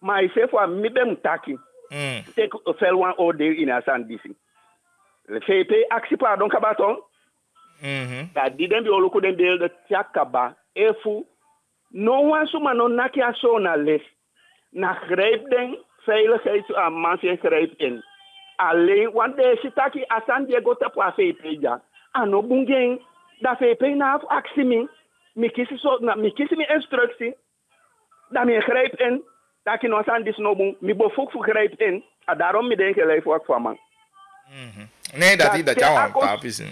mai fe fo mi bem taki mm. take uh, fel one all day in asan dc le fp aksi pa don kabaton mhm mm da di den bi oluku den de de tiakaba efu no wan suma no naki asona les na grijp den veiligheid a uh, mensen grijpt ale wande sitaki a San Diego tapu a fepe ja. Ano bungen da fepe na af aksi mi. Mi kisi so na mi kisi mi instruksi. Da mi grijp in. Da ki no san dis no bung. Mi bo fuk fuk grijp A daarom mi denke leif wak van man. Mm -hmm. Nee, dat is dat jouw aan is.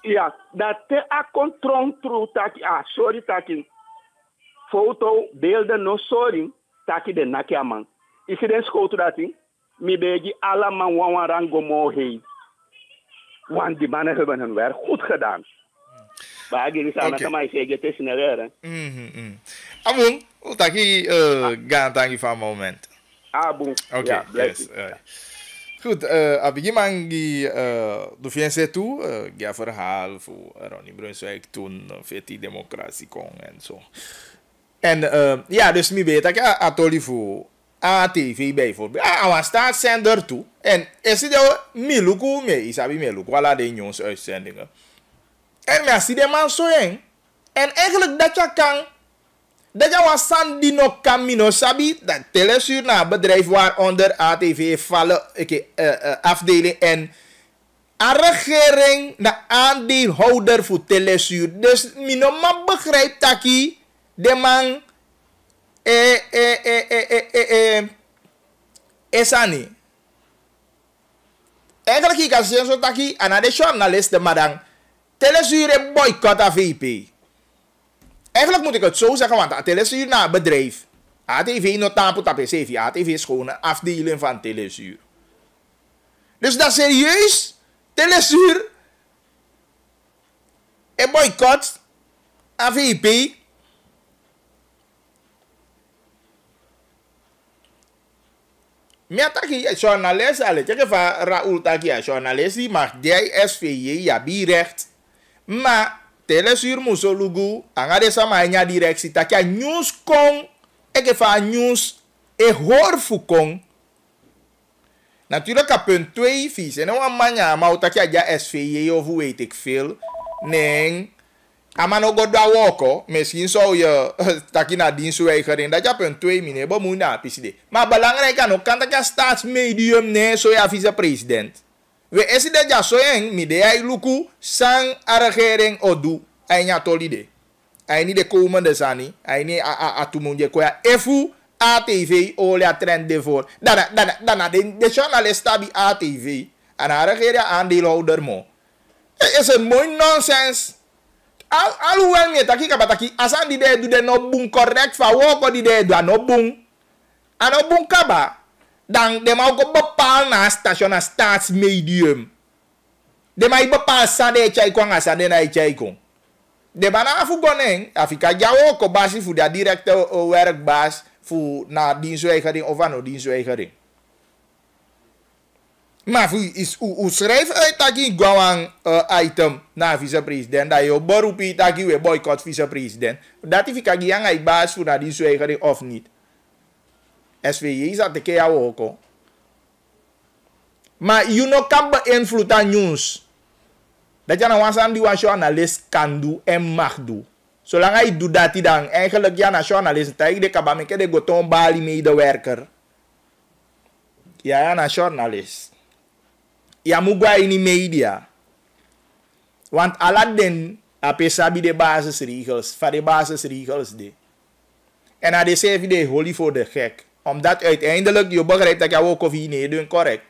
Ja, dat te a kontron tru taki. Ah, sorry taki. Foto, beelden, no sorry. Taki de nakia man. Is het een schoot dat ding? mi beegi allemaal rango mohi. Want die mannen hebben hun werk goed gedaan. Bagi ni sana okay. kama ifege te sinagera. Mhm. Abun, utaki uh, gantang ifa moment. Abun. Okay, yeah, yes. Eh. Goed, uh, je man die uh, de VNC toe, uh, eh, ja verhaal voor Ronnie Brunswijk toen, uh, vetti democratie kon en zo. En uh, ja, dus mi weet ik, atoli voor ATV bijvoorbeeld. Ah, aan staatszender toe. En is het miluku me, isabi miluku, wala de jongens uitzendingen. En mij zie de man zo heen. En eigenlijk dat je kan, dat je was sandino camino sabi, dat telesuur naar bedrijf waaronder ATV vallen, okay, uh, eh, uh, eh, afdeling en een regering de aandeelhouder voor telesuur. Dus minoma begrijpt dat de man eh, eh, eh, eh, eh, eh, Esani. Eigenlijk ik als je zo taki aan de journalisten, maar dan boycott aan VP. Eigenlijk moet ik het zo zeggen, want telezuur na bedrijf. ATV no tampo CV. ATV is gewoon een afdeling van telezuur. Dus dat serieus, telezuur, een eh, boycott, AVP, Mia taki eh, journalist alle tjeke fa Raoul taki a eh, journalist die mag die SVJ ya bi recht. Ma telesur musolugu angade sama nya direksi taki a news kon eke fa news e hoor fu kon. Natuurlijk a punt 2 vies en wan nou manja ma utaki a ja SVJ of weet ik veel. Nee amano godo awoko oh. misschien zou je uh, takina dienstweigering dat je op een twee minuten bemoeien piside maar belangrijk aan ook kan dat je staatsmedium nee zo ja president. we is dat ja zo eng midden luku sang a regering odu en ja tolide en niet de komende zani, en niet a a a tumunje koya efu ATV olia trend de voor dan dan dan de de journalist tabi ATV en haar regering aandeelhouder mo is een mooi eh, nonsense. al aluwel ne taki kaba taki asan di dedu du de no bung correct fa woko di dedu ano bung ano bung kaba dan de mau ko bepaal na station na medium de mai bepaal sa de chai ko nga sa de na chai ko de bana afu gonen afika jawo ko basi fu da o werk bas fu na dienstweigering of ano kari voor is u, u schrijf uit dat je gewoon uh, item na vicepresident. Dat je beroep pi dat je boycott vicepresident. Dat is wat je aan baas voor die zwijger of niet. SVJ is dat de keer ook. Maar je no kan aan nieuws. Dat je nou aan die journalist kan doen en mag doen. Zolang hij doet dat hij dan eigenlijk ja naar journalist. Dat ik de kabameke de goton bali medewerker. Ja, ja, naar journalist. ja in die media. Want Aladdin apesabi de basisregels, van de basisregels de. En dat de holy voor de gek. Omdat uiteindelijk je begrijpt dat je ook of hier doen correct.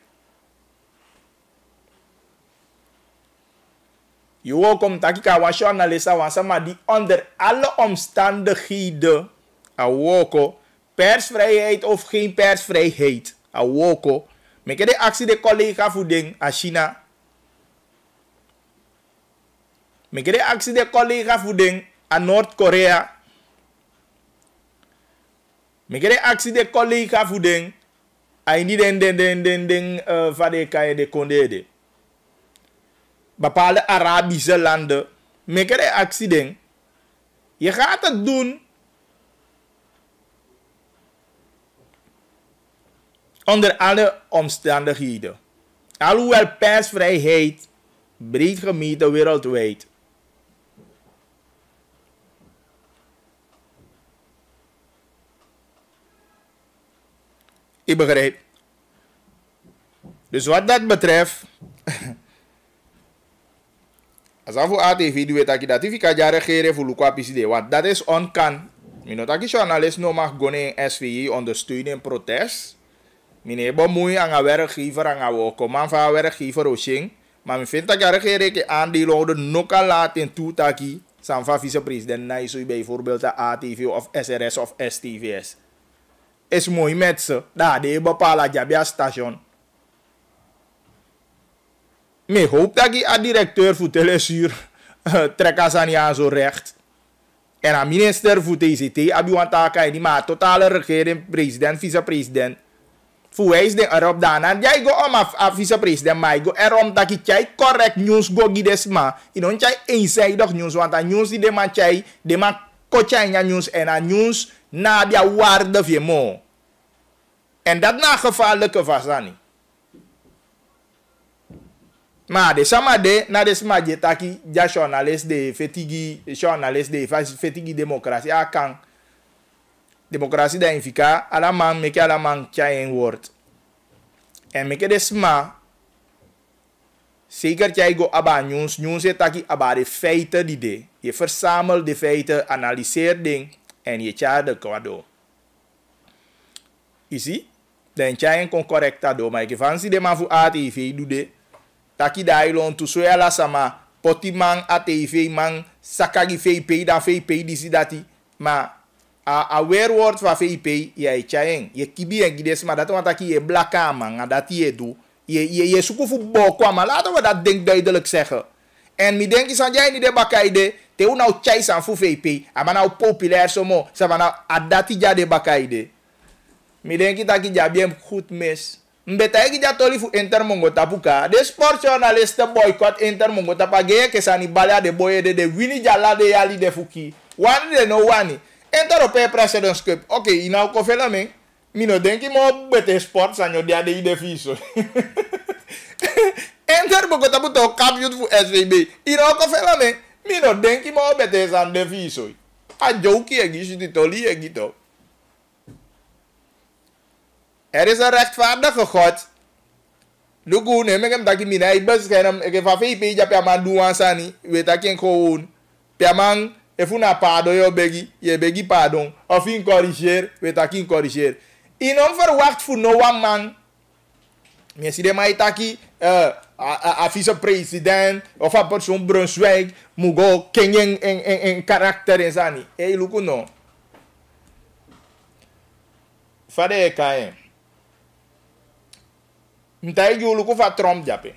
Je ook om takika was journalisten was maar die onder alle omstandigheden woko persvrijheid of geen persvrijheid woko Me kede aksi de kollega fu den a China. Me kede aksi de kollega fu den a North Korea. Me kede aksi de kollega fu den a indi den den den den den uh, vade kaye de kondede. Bepaalde Arabische landen. Me kede aksi den. Je y'a gaat het doen onder alle omstandigheden. Alhoewel persvrijheid breed gemeten wereldwijd Ik begrijp. Dus wat dat betreft. Als voor ATV doet dat dat ik kan regeren voor Luca Piside. Want dat is onkan. Minotaki journalist no mag gonen SVI ondersteunen in protest. Mine bo moei aan een werkgever aan een Man van een werkgever oshing. Maar ik vind dat de regering aandelen houden noka laat in toetaki. San van vicepresident Naisu bijvoorbeeld de ATV of SRS of STVS. Is mooi met ze. Daar de bepaalde jabia station. Ik hoop dat de directeur voor telesuur trek als aan zo recht. En aan minister voor TCT, abu antaka en die totale regering, president, vicepresident. Fuweis de erop dana. Jai go om af, af vicepresident mai go erom taki chai correct news go gidesma. Inon chai inside dog news want a news de ma chai ma kochai nya news en a news na dia waarde vie mo. En dat na gevaarlijke vasani. maar de Maar de samade na de smaje taki ja journalist de fetigi journalist de fetigi democratie akan. Ja, Demokrasi da infika ala man meke ala man kya en word en meke de sma zeker kya go aba news news e taki aba de feite di de ye versamel de feite analiseer ding en ye cha de kwado isi den kya en kon correcta do ma ke fansi de mafu fu atv du de taki dai lon tu soya la sama poti man atv man sakagi fei pe da fei pe disi dati ma a, a weer wordt Ipe, pei, je chayen, je kibi en gides, maar dat wat dat je blakka man, dat je ye Je, je, je zoekt voor bokwa, dat denk duidelijk zeggen. En mi denk is aan jij de bakaide, te u nou chais aan voor VIP, maar nou populair zo mo, sa van nou adati ja de bakaide. Mi denk dat ja bien goed mis. Mbeta egi ja toli fu Inter Mongo tapuka, de sportjournalisten boycott Inter Mongo geye kesani balia de boye de de wini jala de yali de fuki. Wani de no wani. En op een presidents cup. Oké, okay, nou kon veel aan denk ik maar beter sport zijn jullie de viso. En daar begon moet ook kampioen voor SVB. Hier ook kon veel no denk ik maar beter zijn de viso. A joke je giet je tolie je giet Er is een rechtvaardige God. dat ik meke mtaki mina ik heb eke fafe ipe ija pia man duwansani. Weta ken kowun. Pia man... efuna pardon yo begi ye begi pardon of in corriger we taki corriger in om verwacht for no one man Mensen die mij taki, uh, a vice-president of a persoon Brunswijk, moet go kenyen en, en, en karakter en zani. Hé, eh, luku no. Fade e kaen. Mta e yu luku fa Trump jape.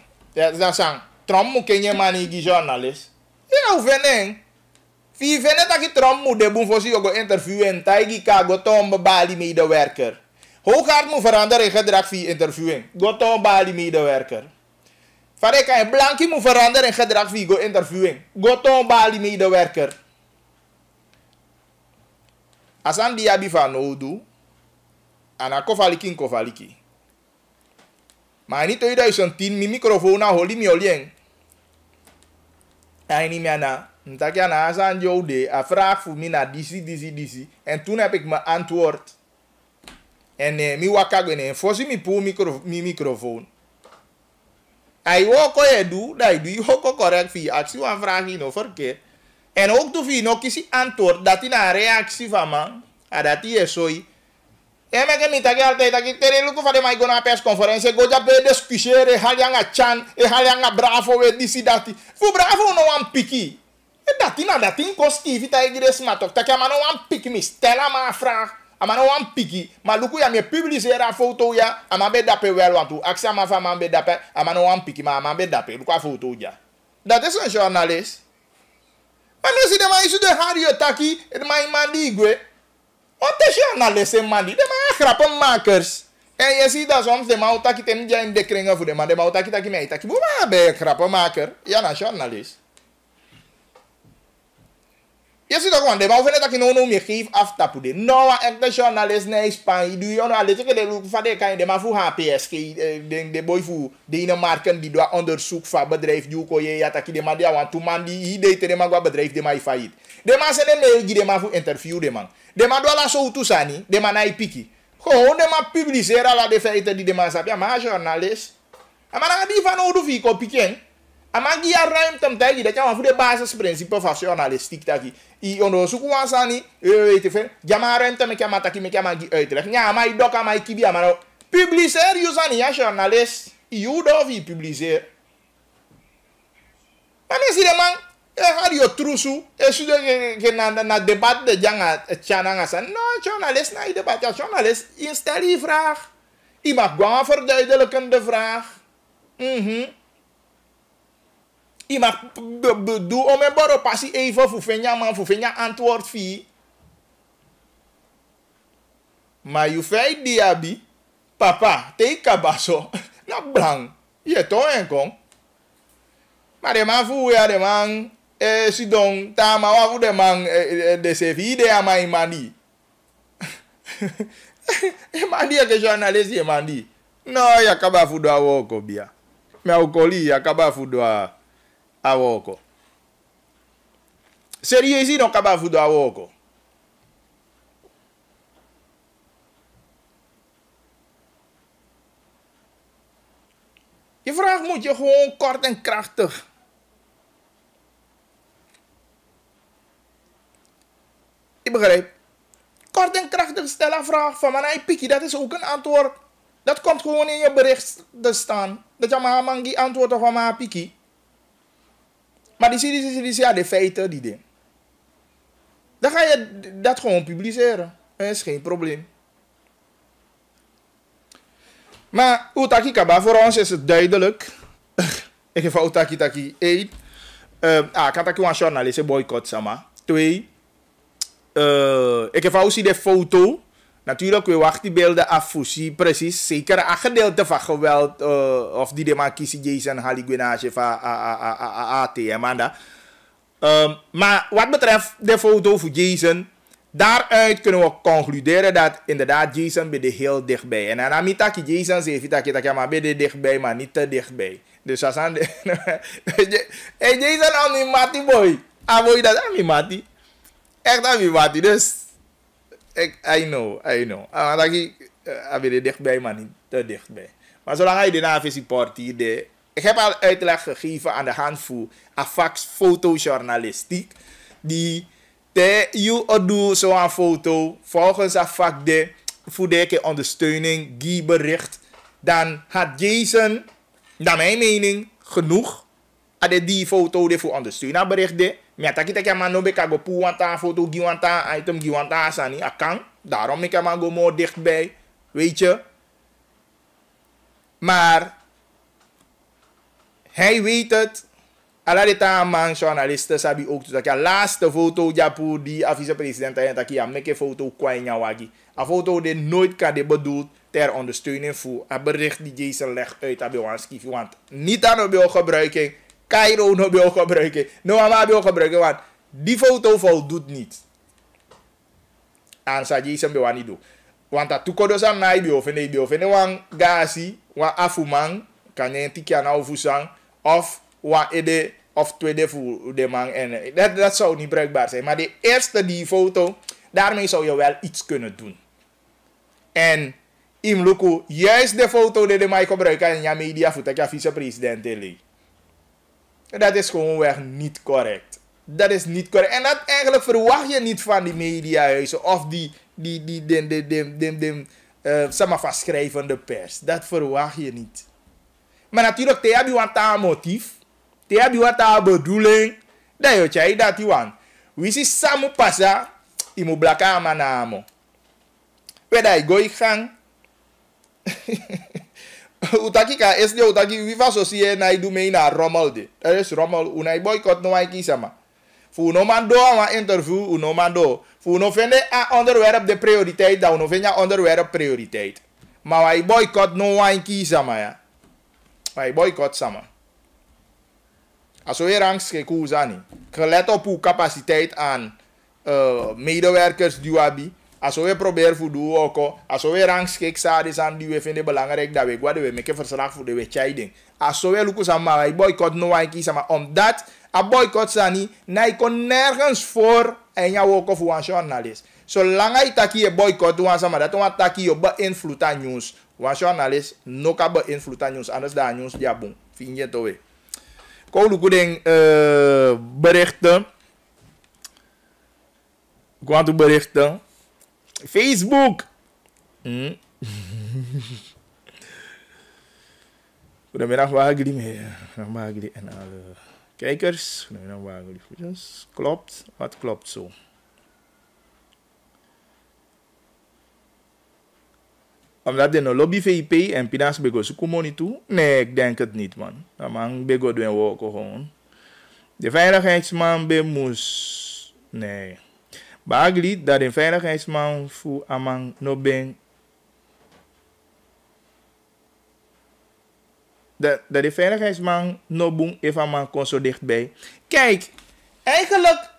Zan san, Trump mu kenyen mani gi journalist. E ou venen. Fi dat je trom moet boem voor go interview en taigi ka go tombe bali medewerker. Hoogaard moet veranderen in gedrag via interviewing. Go bali medewerker. Vareka en Blankie moet veranderen in gedrag via go interviewing. Go bali medewerker. Asan abi van nou Odu. Ana kofaliki kofaliki. Maar niet 2010 mi microfoon na holi mi olien. Aini mi ana. Ntakia na Hassan de een vraag voor mij naar DC, DC, DC. En toen heb ik mijn antwoord. En eh, mi wakagwe ne, fosi mi pou micro, mi microfoon. Hij woko je doe, da doe je ook correct voor je actie, want vraag je nog En ook tu fi no kisi antwoord, dat reaksi fama reactie van man, soy dat je zo je. En ik heb niet altijd dat ik tegen Luco van go ja bij discussiëren, e je a chan, e je a bravo, weet je dat. Voor bravo no wan piki dati na dati nko steve ta igire ma tok taki ama wan pik mi stela ma fra ama no wan piki ma luku ya mi ra foto ya ama be dape wel wantu aksi ama fa man be dape eh? ama no wan piki ma ama be dape luku a foto ya. dat is een journalist ma no si de ma isu de hari taki de ma die di igwe onte journalist en man die. de ma grappen makers en je ziet dat soms de mouw Otaki tem ja in de kringen voor de man de mouw taki taki mei taki Maar ben je grappenmaker ja een journalist je ziet ook, want de bouwvene dat je nou nog meer geeft af te de. Nou, een echte journalist, nee, Spanje, doe je nou, let ik de look van de kan je de maar voor haar PSG, de, de boy voor Denemarken die doet onderzoek van bedrijf, die ook je, ja, dat die de man die aan toe man die idee te de man wat bedrijf die man failliet. De man zijn de mee, die de man voor interview de man. De man doet zo toe zijn, de man hij piki. Gewoon de man publiceren alle de feiten die de man zegt, ja, maar journalist. Maar dan gaat die van nou, doe ik eh? Ama gi arraim tam tagi da kan chama fude basis princípio funcionalistic tagi. E ondo su kwa sani, e te fe, jama arraim tam e, kama taki me kama gi e te. Nya mai doka mai kibi amaro. Publicer usani ya journalist. E u do vi publicer. Pane si de man, e hari o trusu, e su de ke na na debat de janga chana e, ngasa. No journalist na i debat ya journalist instel i vraag. I mag gewoon verduidelijkende vraag. Mhm. Mm Je oh, me bedoel om een borrelpassie even voor Venya man, voor Venya antwoord fi ma je feit diabi, papa, te kabaso, na brang. Je toch en kong. ma de man voel ja, ya, de man, eh, si don, ta ma wafu de man, eh, de se vide ama imani. Imani e, ya ke journalist imani. No, ya kabafu doa woko bia. Me ukoli ya kabafu doa. Serieus oko dan isi don kaba Je vraag moet je gewoon kort en krachtig. Ik begrijp. Kort en krachtig stellen een vraag van mijn pikie, dat is ook een antwoord. Dat komt gewoon in je bericht te staan. Dat je maar mangi antwoord van mijn piki. Maar die CDC, CDC ja, de feiten, die dingen. Dan ga je dat gewoon publiceren. Dat is geen probleem. Maar Utaki Kaba, voor ons is het duidelijk. Ik geef Utaki Taki 1. Uh, ehm, ah, kan ik een journalist boycott, sama. Twee. Uh, ik geef ook de foto. Natuurlijk, we wachten beelden af precies. Zeker een gedeelte van geweld, eh, of die de kiezen Jason Haligwenage van ATM. Ehm, maar wat betreft de foto van Jason, daaruit kunnen we concluderen dat inderdaad Jason bij de heel dichtbij. En dan niet dat Jason zegt, dat je maar bij de dichtbij, maar niet te dichtbij. Dus als aan de... hey Jason, aan die mati boy. Ah boy, dat aan die Echt aan die dus ik, I know, I know. Ah, dat ik, ah, dichtbij, maar niet te dichtbij. Maar zolang hij de support hier de, ik heb al uitleg gegeven aan de hand van Afax fotojournalistiek, die te je doe zo'n foto volgens Afax de voor deke ondersteuning die bericht, dan had Jason, naar mijn mening, genoeg aan die foto de voor ondersteuning bericht de. Me ataki teki ama nobe ka go pu wanta, foto gi wanta, item gi wanta asani. daarom ik ama go mo dichtbij. Weet je? Maar hij weet het. Ala de man journalisten sabi ook dat ja laatste foto japu die afise president en dat ja meke foto kwanya wagi. A foto die nooit kan de bedoeld ter ondersteuning voor a bericht die Jason legt uit aan Bewanski want niet aan de gebruiking Cairo no wil gebruiken. No mama wil gebruiken, want die foto voldoet niet. Aan Saji Isem wil niet doen. Want dat toekodo mij na ibio fene ibio fene wan gasi wan afuman. kan je tikja na sang of wan ede of tweede voor de man en dat, dat zou niet bruikbaar zijn. Maar de eerste die foto, daarmee zou je wel iets kunnen doen. En luku juist de foto die de mij gebruiken en ja media voor dat je vicepresident dat is gewoonweg niet correct. Dat is niet correct. En dat eigenlijk verwacht je niet van die mediahuizen of die, die, die, die, die, die, die, die uh, eh, schrijvende pers. Dat verwacht je niet. Maar natuurlijk, je je want aan motief. Je hebt wat een bedoeling. Dat je dat je want. We zien samen passa. Je moet blakken aan mijn naam. Weet je, ik gang. utaki ka es de utaki viva sosie na idu mei na rommel de er is rommel unai boycott no ai kisama fu no mando a interview u no mando fu no vende a onderwerp de prioriteit da no vende onderwerp prioriteit ma wai boycott no ai kisama ya wai boycott sama aso erangs ke kuzani gelet op uw capaciteit aan eh, medewerkers duabi. Als we proberen voor doen ook, als we rangschik zijn die we vinden belangrijk, dat we gaan we maken verslag voor de wedstrijding. Als we lukken aan maar boycott no one kiezen, maar omdat een boycott zijn niet, nee, kon nergens voor en jou ook voor een journalist. Zolang je taki een boycott doet, maar dat we taki je beïnvloedt aan nieuws. Want journalist no kan beïnvloedt aan nieuws, anders dan nieuws ja bon. Vind je het alweer? Koude uh, berichten. Quanto berichten. Facebook! Mm. Goedemiddag Wageli, Wageli en alle kijkers. Goedemiddag die voetjes. klopt, wat klopt zo? Omdat de lobby VIP en Pinas Bego Sukumo komen toe? Nee, ik denk het niet, man. Dan man Bego doen gewoon. De veiligheidsman moest. Nee. Baagli dat een veiligheidsman voor amang no ben. Dat, dat de veiligheidsman no boem even amang kon zo dichtbij. Kijk, eigenlijk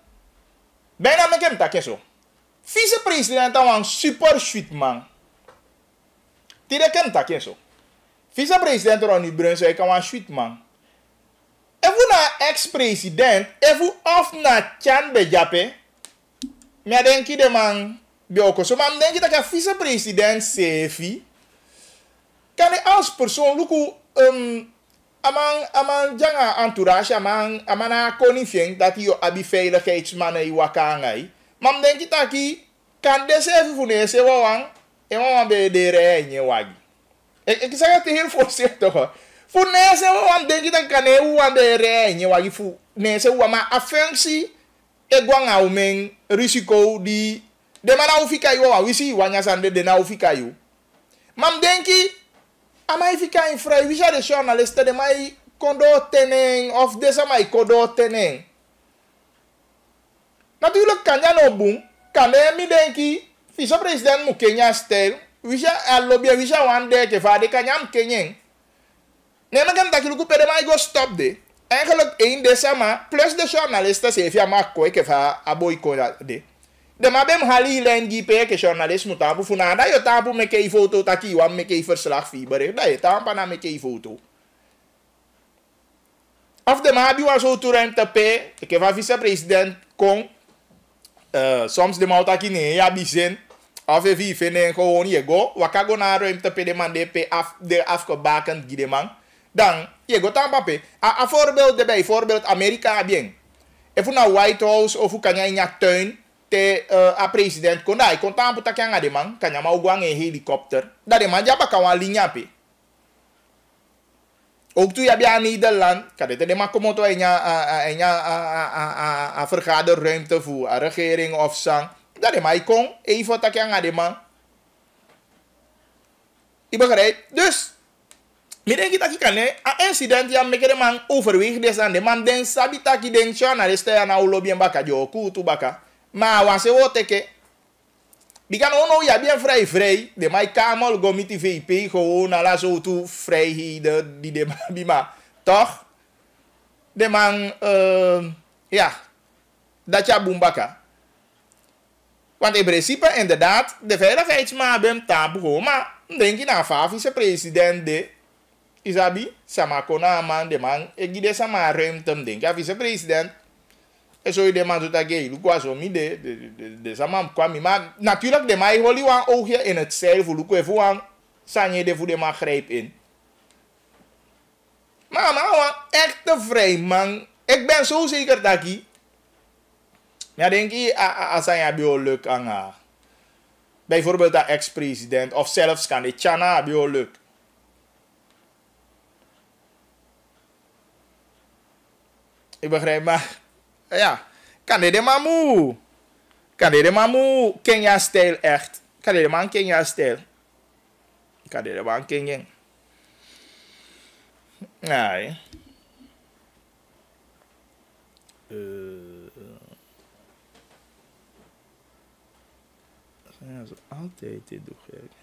bijna met hem takken zo. Vicepresident amang super sweet man. Tire kem takken zo. vice Vicepresident Ronnie kan amang sweet man. Even na ex-president, even af na Chan Bejape. Mia denki de man bioko. So mam denki dat ik president sefi. Kan ik als persoon luku um, amang amang janga entourage amang amana konifien dat yo abi veiligheidsmannen wakangai. Mam denki ki kan de sefi fune se wawang e wawang be de enye wagi. e, e ik zeg het heel voorzichtig hoor. Voor nee, ze wawang denki dat kan nee wawang de reenye wagi. Voor nee, ze wawang a egwang aumeng risiko di demana ufikai wa wisi wanyasande dena ufikayu mam denki amai fikai frai wisha de journaliste de mai kondo teneng of desa mai kodo teneng natuurlijk kan ya no bung kan de mi denki fisa president mu kenya stel wisha alobia wisha wan de ke fa de kan yam kenyeng nena takiluku pede mai go stop de eigenlijk één december plus de journalisten zeven jaar marco kooi ke va aboy kooi de de ma bem hali len gi pe ke journalist moet tapu funa da yo tapu me ke foto ta ki wan me ke verslag fi bere da yo tapu na me ke foto af de ma bi was o tu rem te pe ke va vice president kon uh, soms de malta ki ne ya bisen af e vi fene gewoon je go waka go na rem te pe de man de pe af de afgebakend gi de man dan Ye, go tan pape. Ya? A, a voorbeeld bij, Voorbeeld Amerika bien. Efu na White House of kan je in tuin te uh, a president konda i konta amputa kya kan nga deman kanya ma ugwa e helikopter da man, jaba ka wan linya pe ook tu ya bia Nederland kade te deman komoto enya uh, a a a vergaderruimte voor a regering of sang da a a kon e a a de man. Ik begrijp dus miren kita ki kan, a incident ya meke de man overweg desan de man den sabi taki den chan arreste ya na ulo bien baka jo kutu baka. Ma wanse wo teke. Bikan ono nou ya bien frey frey, de mai kamal gomiti VIP gewoon ala zo tu vrijheden di de bima. Toch? De man, uh, eh, ja, dat ja boem baka. Want in principe inderdaad, de veiligheidsmaat bem tabu gewoon, maar denk je na se president de Isabi, sama kona man de man, e gide sama ruimte m denka vice-president. E so e de man zota ge, ilu so mi de, de, de, de sama m mi Maar natuurlijk de man holi wan oogje in het zeil, voor lukwe voor wan, sanje de voor de man in. Maar man, wan echte vrij man. Ik ben zo zeker dat ik, ja denk je, als hij bio leuk aan haar. Bijvoorbeeld dat ex-president, of zelfs kan de Chana bio leuk. Ik begrijp maar ja. Kan dit mamu? Kan dit mamu? Kenya-stijl echt. Kan dit man Kenya-stijl? Kan dit man Kenya? Nee. Uh, ja, zo altijd dit doe ik.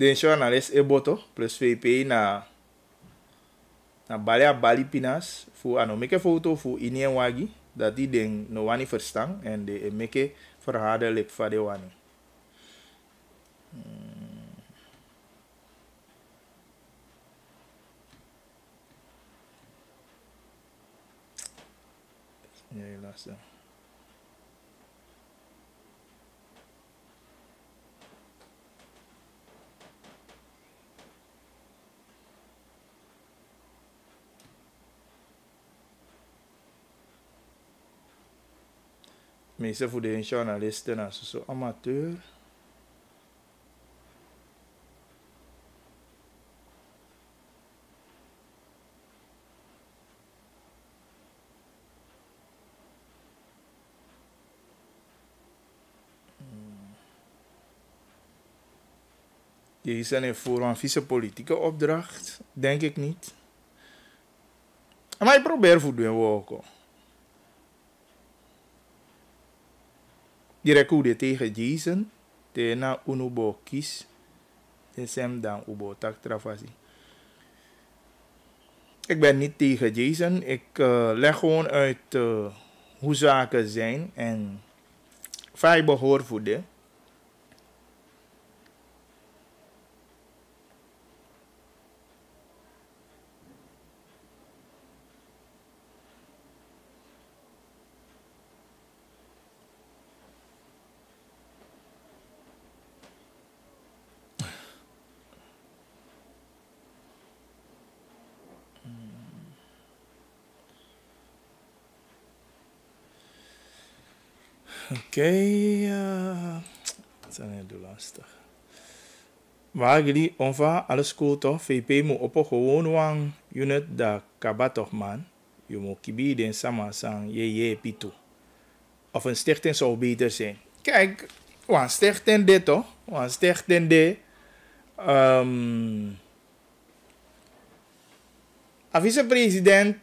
de journalist eboto plus VP e na na bali a bali pinas fu ano ah meke foto fu ini dat die den no wani verstang en de meke meke verhalen lip van de wani. Hmm. Meestal voor de journalisten zo, amateur. Die zijn voor een vieze politieke opdracht, denk ik niet. Maar ik probeer voor doen ook. Die rekoude tegen Jason, die na unubo kies, en sem dan ubo tak Ik ben niet tegen Jason, ik eh, leg gewoon uit eh, hoe zaken zijn en vijf behoorvoeden. uh, dat is heel lastig. Waar jullie onva alles cool toch? VP moet op gewoon wang unit da kabatok man. Je moet sang je je pito. Of een stichting zou beter zijn. Kijk, want stichting dit toch? een stichting dit. Um, ehm, a vice-president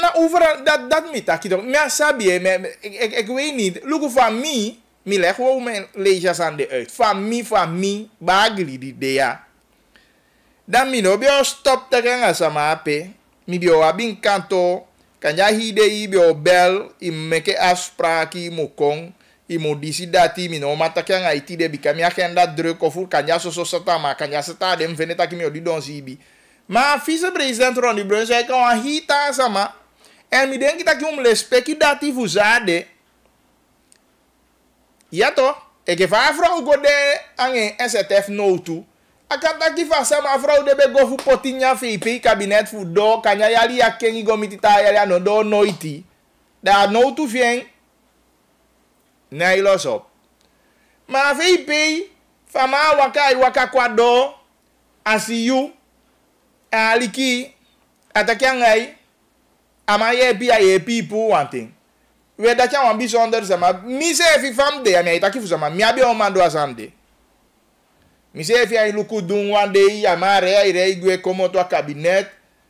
na overal, dat, dat me taki toch. Maar sabi, ik, ik, e, e, e weet niet. Look van mi mi leg gewoon mijn leja uit. Van mi van mi bagli di dea. Dan mi no bio stop te gaan sama ape. Mi bio abin kanto. Kan ja de i bio bel. I meke aspraki i mo kong. I mo disi dati mi no mata kan Haiti iti de bika mi agenda druk of kan ja so so sata ma kan ja sata dem veneta ki mi di don sibi. Ma vice president Ronnie Bruns, hij kan hita sama. En me denk dat je om respect dat die fuzade. Ja toch? Ik heb vrouw gode aan een STF no Ik heb dat die vast maar vrouw de bego voor potinja kabinet voor do. Kan jij jali ja kengi gomitita jali no do noiti. Daar no toe vien. Nee, los op. Maar VP, van waka wakai wakakwa do. Asiu. Aliki. Atakiangai. ama ye bi a ye bi ipu one thing we da cha wan bi so under sama mi se fi fam de ami ita ki sama mi abi o asan asande mi se fi ai luku dun one day ma re ai re igwe komo to cabinet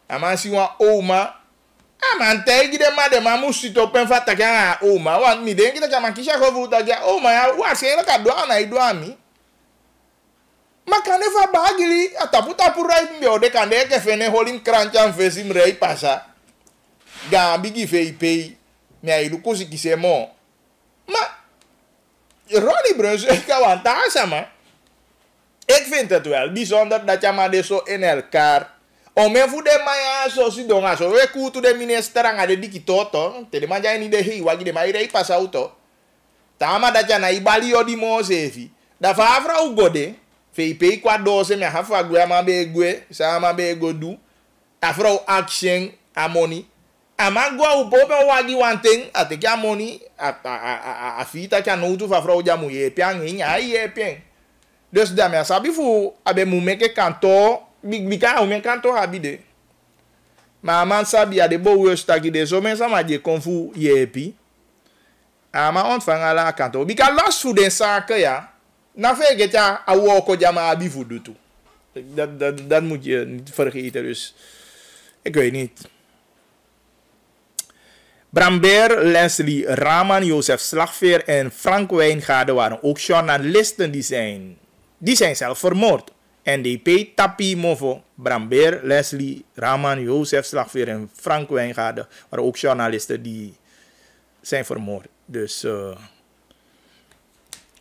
ama si wan oma ama nte igide ma de ma mu to pen fata ka o oma wan mi de ma ki kisha ko vu da ja oma ya wa se ra ka do ana do ami Makane fa bagili ataputa pura mbe ode kande ke fene holim kranchan fesim rei pasa Gambi veio pei, me aí Lucas se mo. Ma Ronnie Bruns heeft een wantage, Ik vind het wel bijzonder dat je maar zo in elkaar. Om me voor de maya zo si donga zo. We de minister aan de dikkie toto. te man jij niet de hei, wagi de maja rei pas auto. Tama dat je na ibali odi mo sevi. Da favra u gode. feipei kwa kwadose me hafa gwe ma be gwe. Sa ma be godu. Afro action amoni. Aman gwa ou pou pou wagi wan ten, a te kya moni, a fi ta kya nou tou fafra ou djam ou ye pe an, yin a ye pe an. Desi damen sa bi fou, abe mou men ke kanto, mi kan a ou men kanto habi de. Ma aman sa bi ade pou wesh ta ki de, so men sa man je konfu ye pe. Ama an fang ala kanto. Bi kan las fou den sa akè ya, nan fe e gete a ou wako djam a habi fou doutou. Dan mou diye, niti fere ki ite desi. Ekwe niti. Brambert, Leslie Raman, Jozef Slagveer en Frank Wijngaarden waren ook journalisten die zijn, die zijn zelf vermoord. NDP, Tapi Movo, Bramber, Leslie Raman, Jozef Slagveer en Frank Wijngaarden waren ook journalisten die zijn vermoord. Dus uh,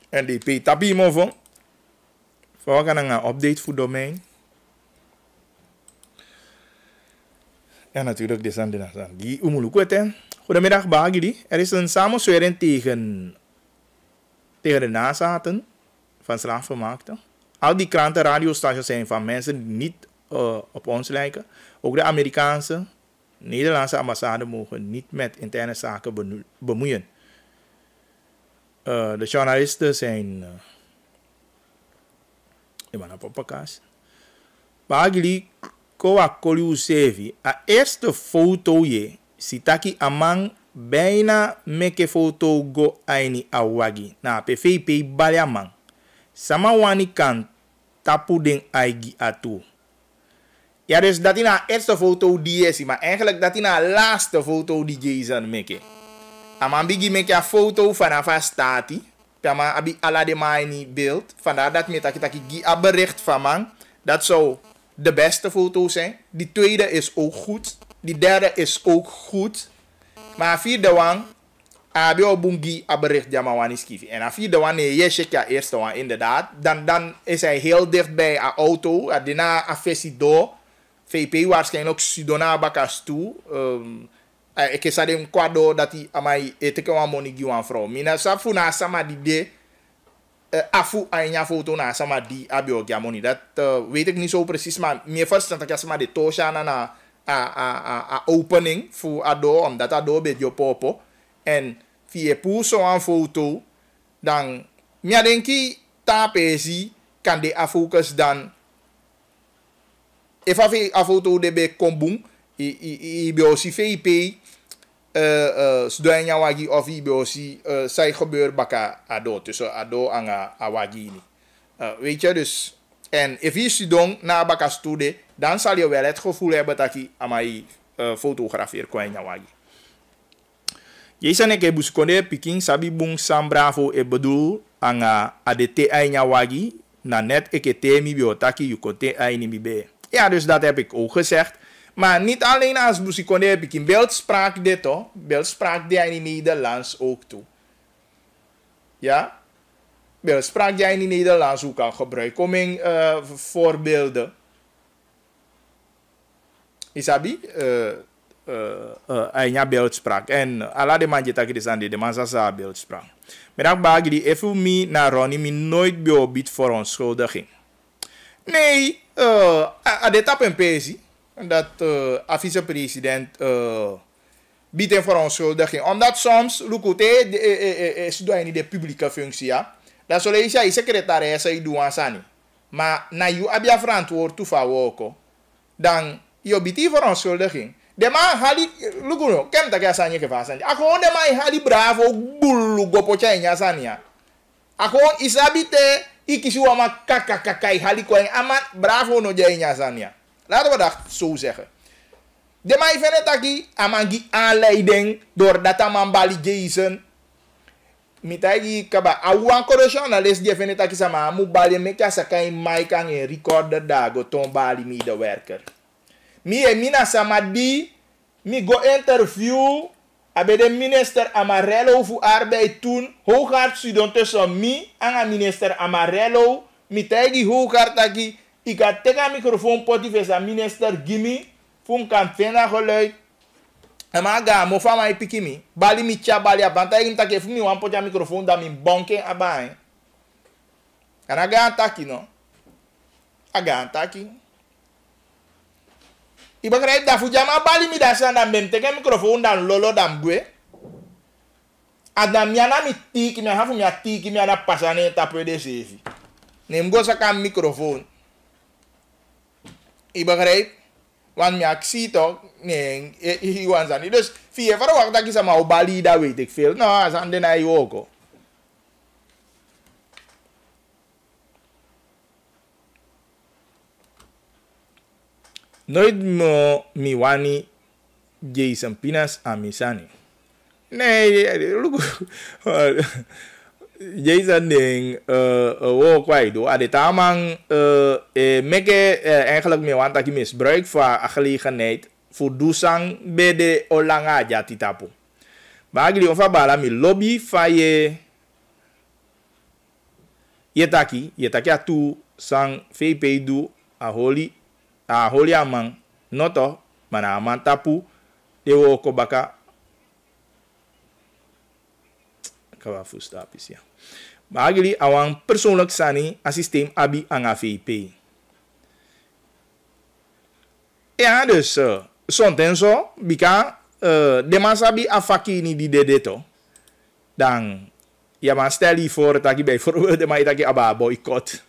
eh, NDP, Tapi Movo. We een update voor domein. En natuurlijk, dit zijn de die moeilijk Goedemiddag Bagili. Er is een samenzwering tegen, tegen de nazaten van slaafgemaakten. Al die kranten, radiostations zijn van mensen die niet eh, op ons lijken. Ook de Amerikaanse, Nederlandse ambassade mogen niet met interne zaken bemoeien. Eh, de journalisten zijn... Eh, Ik ben op podcast. Bagili, kowa koliu sevi. A eerste foto je sitaki amang bijna meke foto go aini awagi na PVP bali amang. Sama wani kan tapuding den aigi atu. Ja, dus dat na eerste foto die is, maar eigenlijk dat na laatste foto die Jason meke. Aman bigi meke a foto van stati. Pama abi ala de maini beeld. Vandaar dat me taki taki gi a bericht van man. Dat zou de beste foto zijn. Die tweede is ook goed. Die derde is ook goed. Maar vierde wang, abi bungi abericht jamawani skifi. En a vierde wang, nee, je check ja eerste wang, inderdaad. Dan, dan is hij heel dichtbij a auto. A dina a fesi do. VP waarschijnlijk sudona bakas toe. Um, ik is alleen kwado dat hij amai eteke wan monigi wan vrouw. Mina safu na sama die de. Uh, afu anya foto na sama di abio giamoni. Dat uh, weet ik niet zo precies, maar meer verstand dat ik sama de tosha na na a, a, a, opening voor a door, omdat um, a door beetje popo. En via e poel zo'n foto, dan, ja denk ta tapezi kan de focus dan, if e a foto de be kombung, e, i, i, i, i, si vp, uh, uh, wagi of i, be si, uh, zij gebeur baka a door, tussen a en a, a wagi. Uh, weet je, dus en if je studong na bakas stude, dan zal je wel het gevoel hebben dat je amai uh, eh, fotografeer kwijna wagi. Jesa neke buskonde piking sabi bung sam bravo e bedoel anga adt ainya wagi na net ik e temi biotaki yukote aini bibe. Ja, dus dat heb ik ook gezegd. Maar niet alleen als muzikonde heb ik in beeldspraak dit hoor. Beeldspraak die in Nederlands ook toe. Ja, Spraak Sprak jij in Nederlands? ook kan gebruik? Kom in uh, voorbeelden. Isabi, uh, eh, uh, eh, uh, beeldspraak. En alle de man die tak is aan de man sa beeldspraak. Maar dat die even me naar Ronnie me nooit beobied voor onschuldiging. Nee, uh, a, dit tap een pezi. Dat uh, vice-president uh, biedt een verontschuldiging. Omdat soms, look, is de publieke functie, ja. Da so le isa i sekretare esa i sani. Ma na abia abia verantwoord fa woko. Dan i obiti verontschuldiging. De man hali luguno kem ta gasa nye kefa sani. E Ako on de halik hali bravo bulu gopo cha nya sani ya. Ako on isabite ikisi wa ma kaka kaka hali ko en amat bravo no je nya sani ya. Laten we dat zo zeggen. De man vene taki amangi door data man bali jason mi tagi gi kaba awu encouragement na les die veneta ki sama mu bali me ka saka in mai kan e da go ton bali mi de werker mi e mina sama di mi go interview abe de minister Amarello fu arbeid toen hooghart student tussen mi an a minister Amarello mi ta gi hooghart taki ik ga teka microfoon poti vesa minister gimi fun kan fena geluid ma ga mo fa ma epiki mi bali mi cha bali abanta e mta ke fumi wan poja microfone da mi bonke abai kana ga ataki no aga ataki iba kra da fu jama bali mi da sa na mem te ke microfone da lolo da mbwe ada mi ana mi tiki mi hafu mi atiki mi ana pasane ta de sefi ne mgo ka microfone iba kra wan mi aksi tok Nee, hij was dat niet. Dus via dat ik weet ik veel. Nou, als aan ook. Nooit mo miwani Jason Pinas a Misani. Nee, look. Jason ding uh, eh, uh, eh, wo kwai do ade tamang uh, eh, eh, meke eigenlijk want dat misbruik van gelegenheid fu dusang bede olanga aja titapu. bagili ofa bala mi lobi faye yetaki yetaki atu sang feipeidu aholi aholi amang noto mana aman tapu wo ko baka kawa fu is ya bagili awang persoonlijk sani asistem abi anga feipei ja, e de uh, sonten so bika uh, de masabi afaki ni di dedeto. to dan ya ma steli for taki bei for de mai taki aba boycott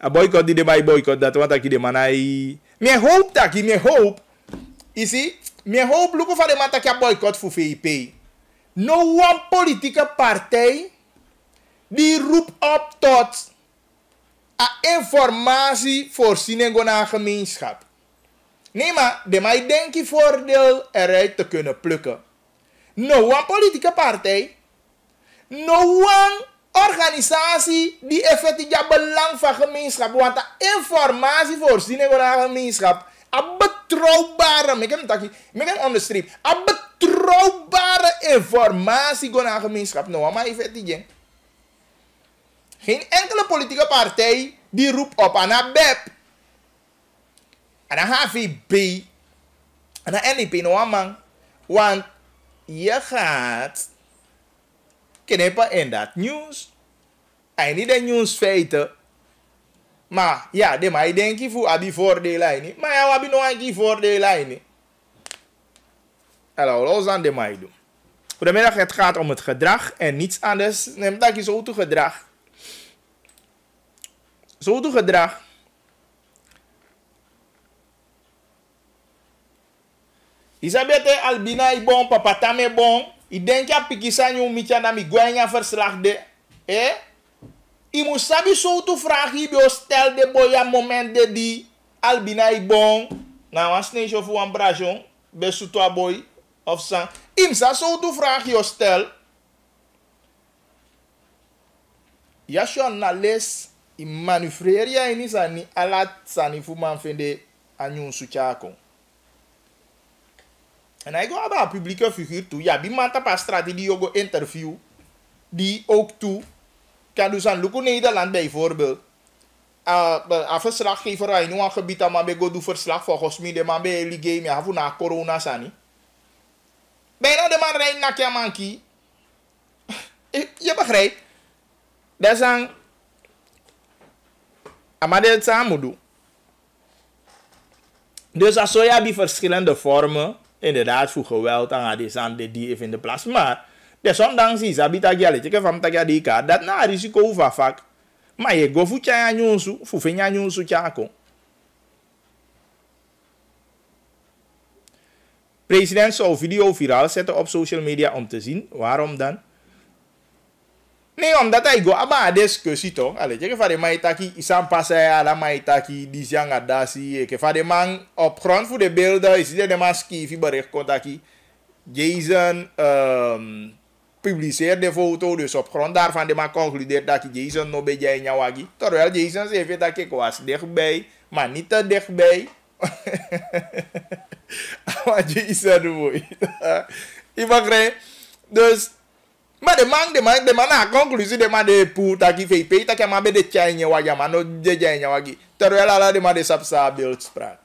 a boycott di de mai boycott dat want taki de manai me hope taki me hope see, me hope luko fa de taki ki a boycott fu ipi. no one politieke partij di rup op tot a for sinengona gemeenschap Nee, maar de mij denk je voordeel eruit te kunnen plukken. No een politieke partij. No een organisatie die effectief het belang van gemeenschap. Want de informatie voorzien van de gemeenschap. Een betrouwbare, ik heb het onderstreep. Een betrouwbare informatie van de gemeenschap. Nooit maar even het Geen enkele politieke partij die roept op aan een BEP. En ana hafi b ana nep no man, want je gaat knippen in dat nieuws en niet nieuws nieuwsfeiten maar ja de mij denk je voor abi voordelen maar ja abi nog een voordelen En hallo los aan de mij doen Goedemiddag, het gaat om het gedrag en niets anders. Neem dat je zo te gedrag. Zo toe gedrag Isabete Albina bon, papa Tame bon. I denk ya pikisa nyu gwenya verslag de. Eh? I moet sabi so tu hostel de boya moment de di. Albina is bon. Na wan snee shofu boy. Of san. imsa sa so tu vraag yo stel. Yashon na les in ya alat sani fuman fende anyun su en hij gaat een publieke figuur toe. Ja, die man heeft een strategie ook interview. Die ook toe. Kan dus aan Luko Nederland bijvoorbeeld. Uh, een verslaggever uit een gebied. Maar ik doe verslag volgens mij. Maar bij die game. Ja, voor na corona zijn. Bijna de man rijdt naar Kiamanki. Je begrijpt. Dat is aan. Ah, maar dit samen doen. Dus als je die verschillende vormen inderdaad voor wel dan aan die aan die even in de plaats. Maar desondanks is abita Ik heb van tagia di ka dat na risico over vak. Maar je go voetje aan jonsu, voetje aan tjako. President zou video viraal zetten op social media om te zien. Waarom dan? Nee, omdat hij go aba a discussie toch. Allee, je vader mij taki isan passei la mij taki disjang adasi. Je vader man op grond voor de beelden is dit de maskifi bericht contacti. Jason um, publiceert de foto, de dus op grond daarvan de man concludeert dat Jason no bij jij nyawagi. Terwijl Jason zegt dat ik was dichtbij, maar niet te dichtbij. Maar Jason mooi. Je begrijpt? Dus de man de man na conclusi demang de man de puta que fez peita que amabe de chainha wagi no de chainha wagi. Terwijl alla demang de build beeldspraak.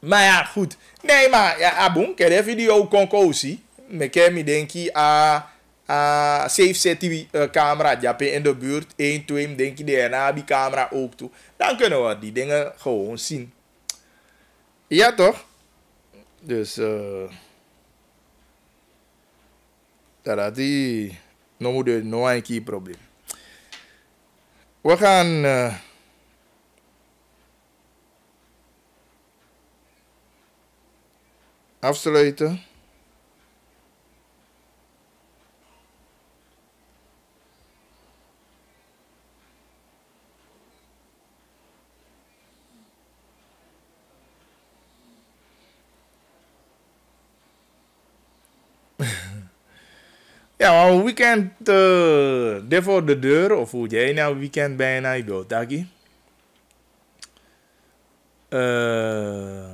Maar ja, goed. Nee, maar ja, abon, kere video conclusie. Me ken me denki a... a safe city uh, camera e, jappen in de buurt. 1, 2, denk je de bi camera ook toe. Dan kunnen nou we die dingen gewoon zien. Ja toch? Dus... Uh dat die de moet een keer probleem. We gaan uh, afsluiten. Ja, maar weekend, uh, eh, de voor de deur, of hoe jij nou weekend bijna, ik bedoel, dagi Uh, eh,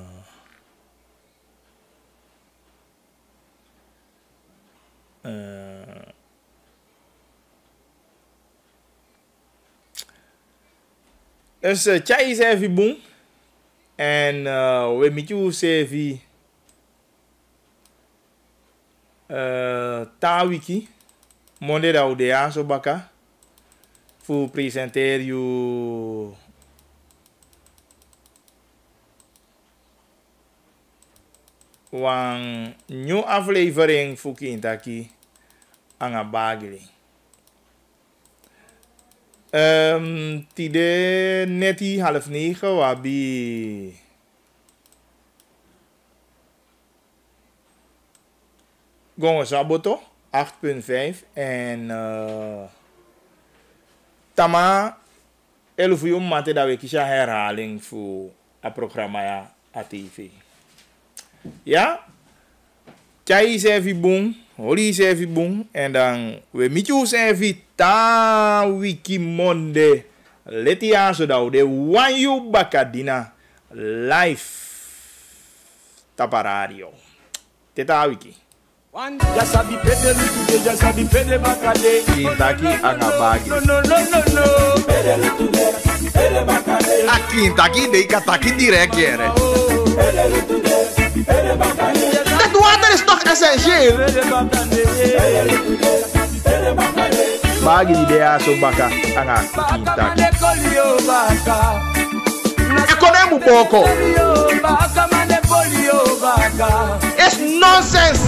uh, eh. dus, uh, tja is even boem. En uh, we met jou even uh, Tawiki, Monde Raudea, zo baka, voor presenteren je Wang nieuwe aflevering voor kindaki aan een bagel. Um, tide neti half negen wabi Gongo Zaboto, 8.5. En uh, Tama, elfuyu mate dat we kiezen herhaling voor het programma ja, a TV. Ja? Chai even boom, Holly even boom. En dan we mitju even ta wiki monde. Let die aan zodat de wanyu bakadina live taparadio. Teta wiki. já sabe Quem tá aqui? A Nabag. A quinta tá aqui nem tá aqui direto, era. Eduardo, eles tocam essa gíria. Bag de ideia sobre bacá. A quinta tá aqui. É como é, Muboco? It's nonsense.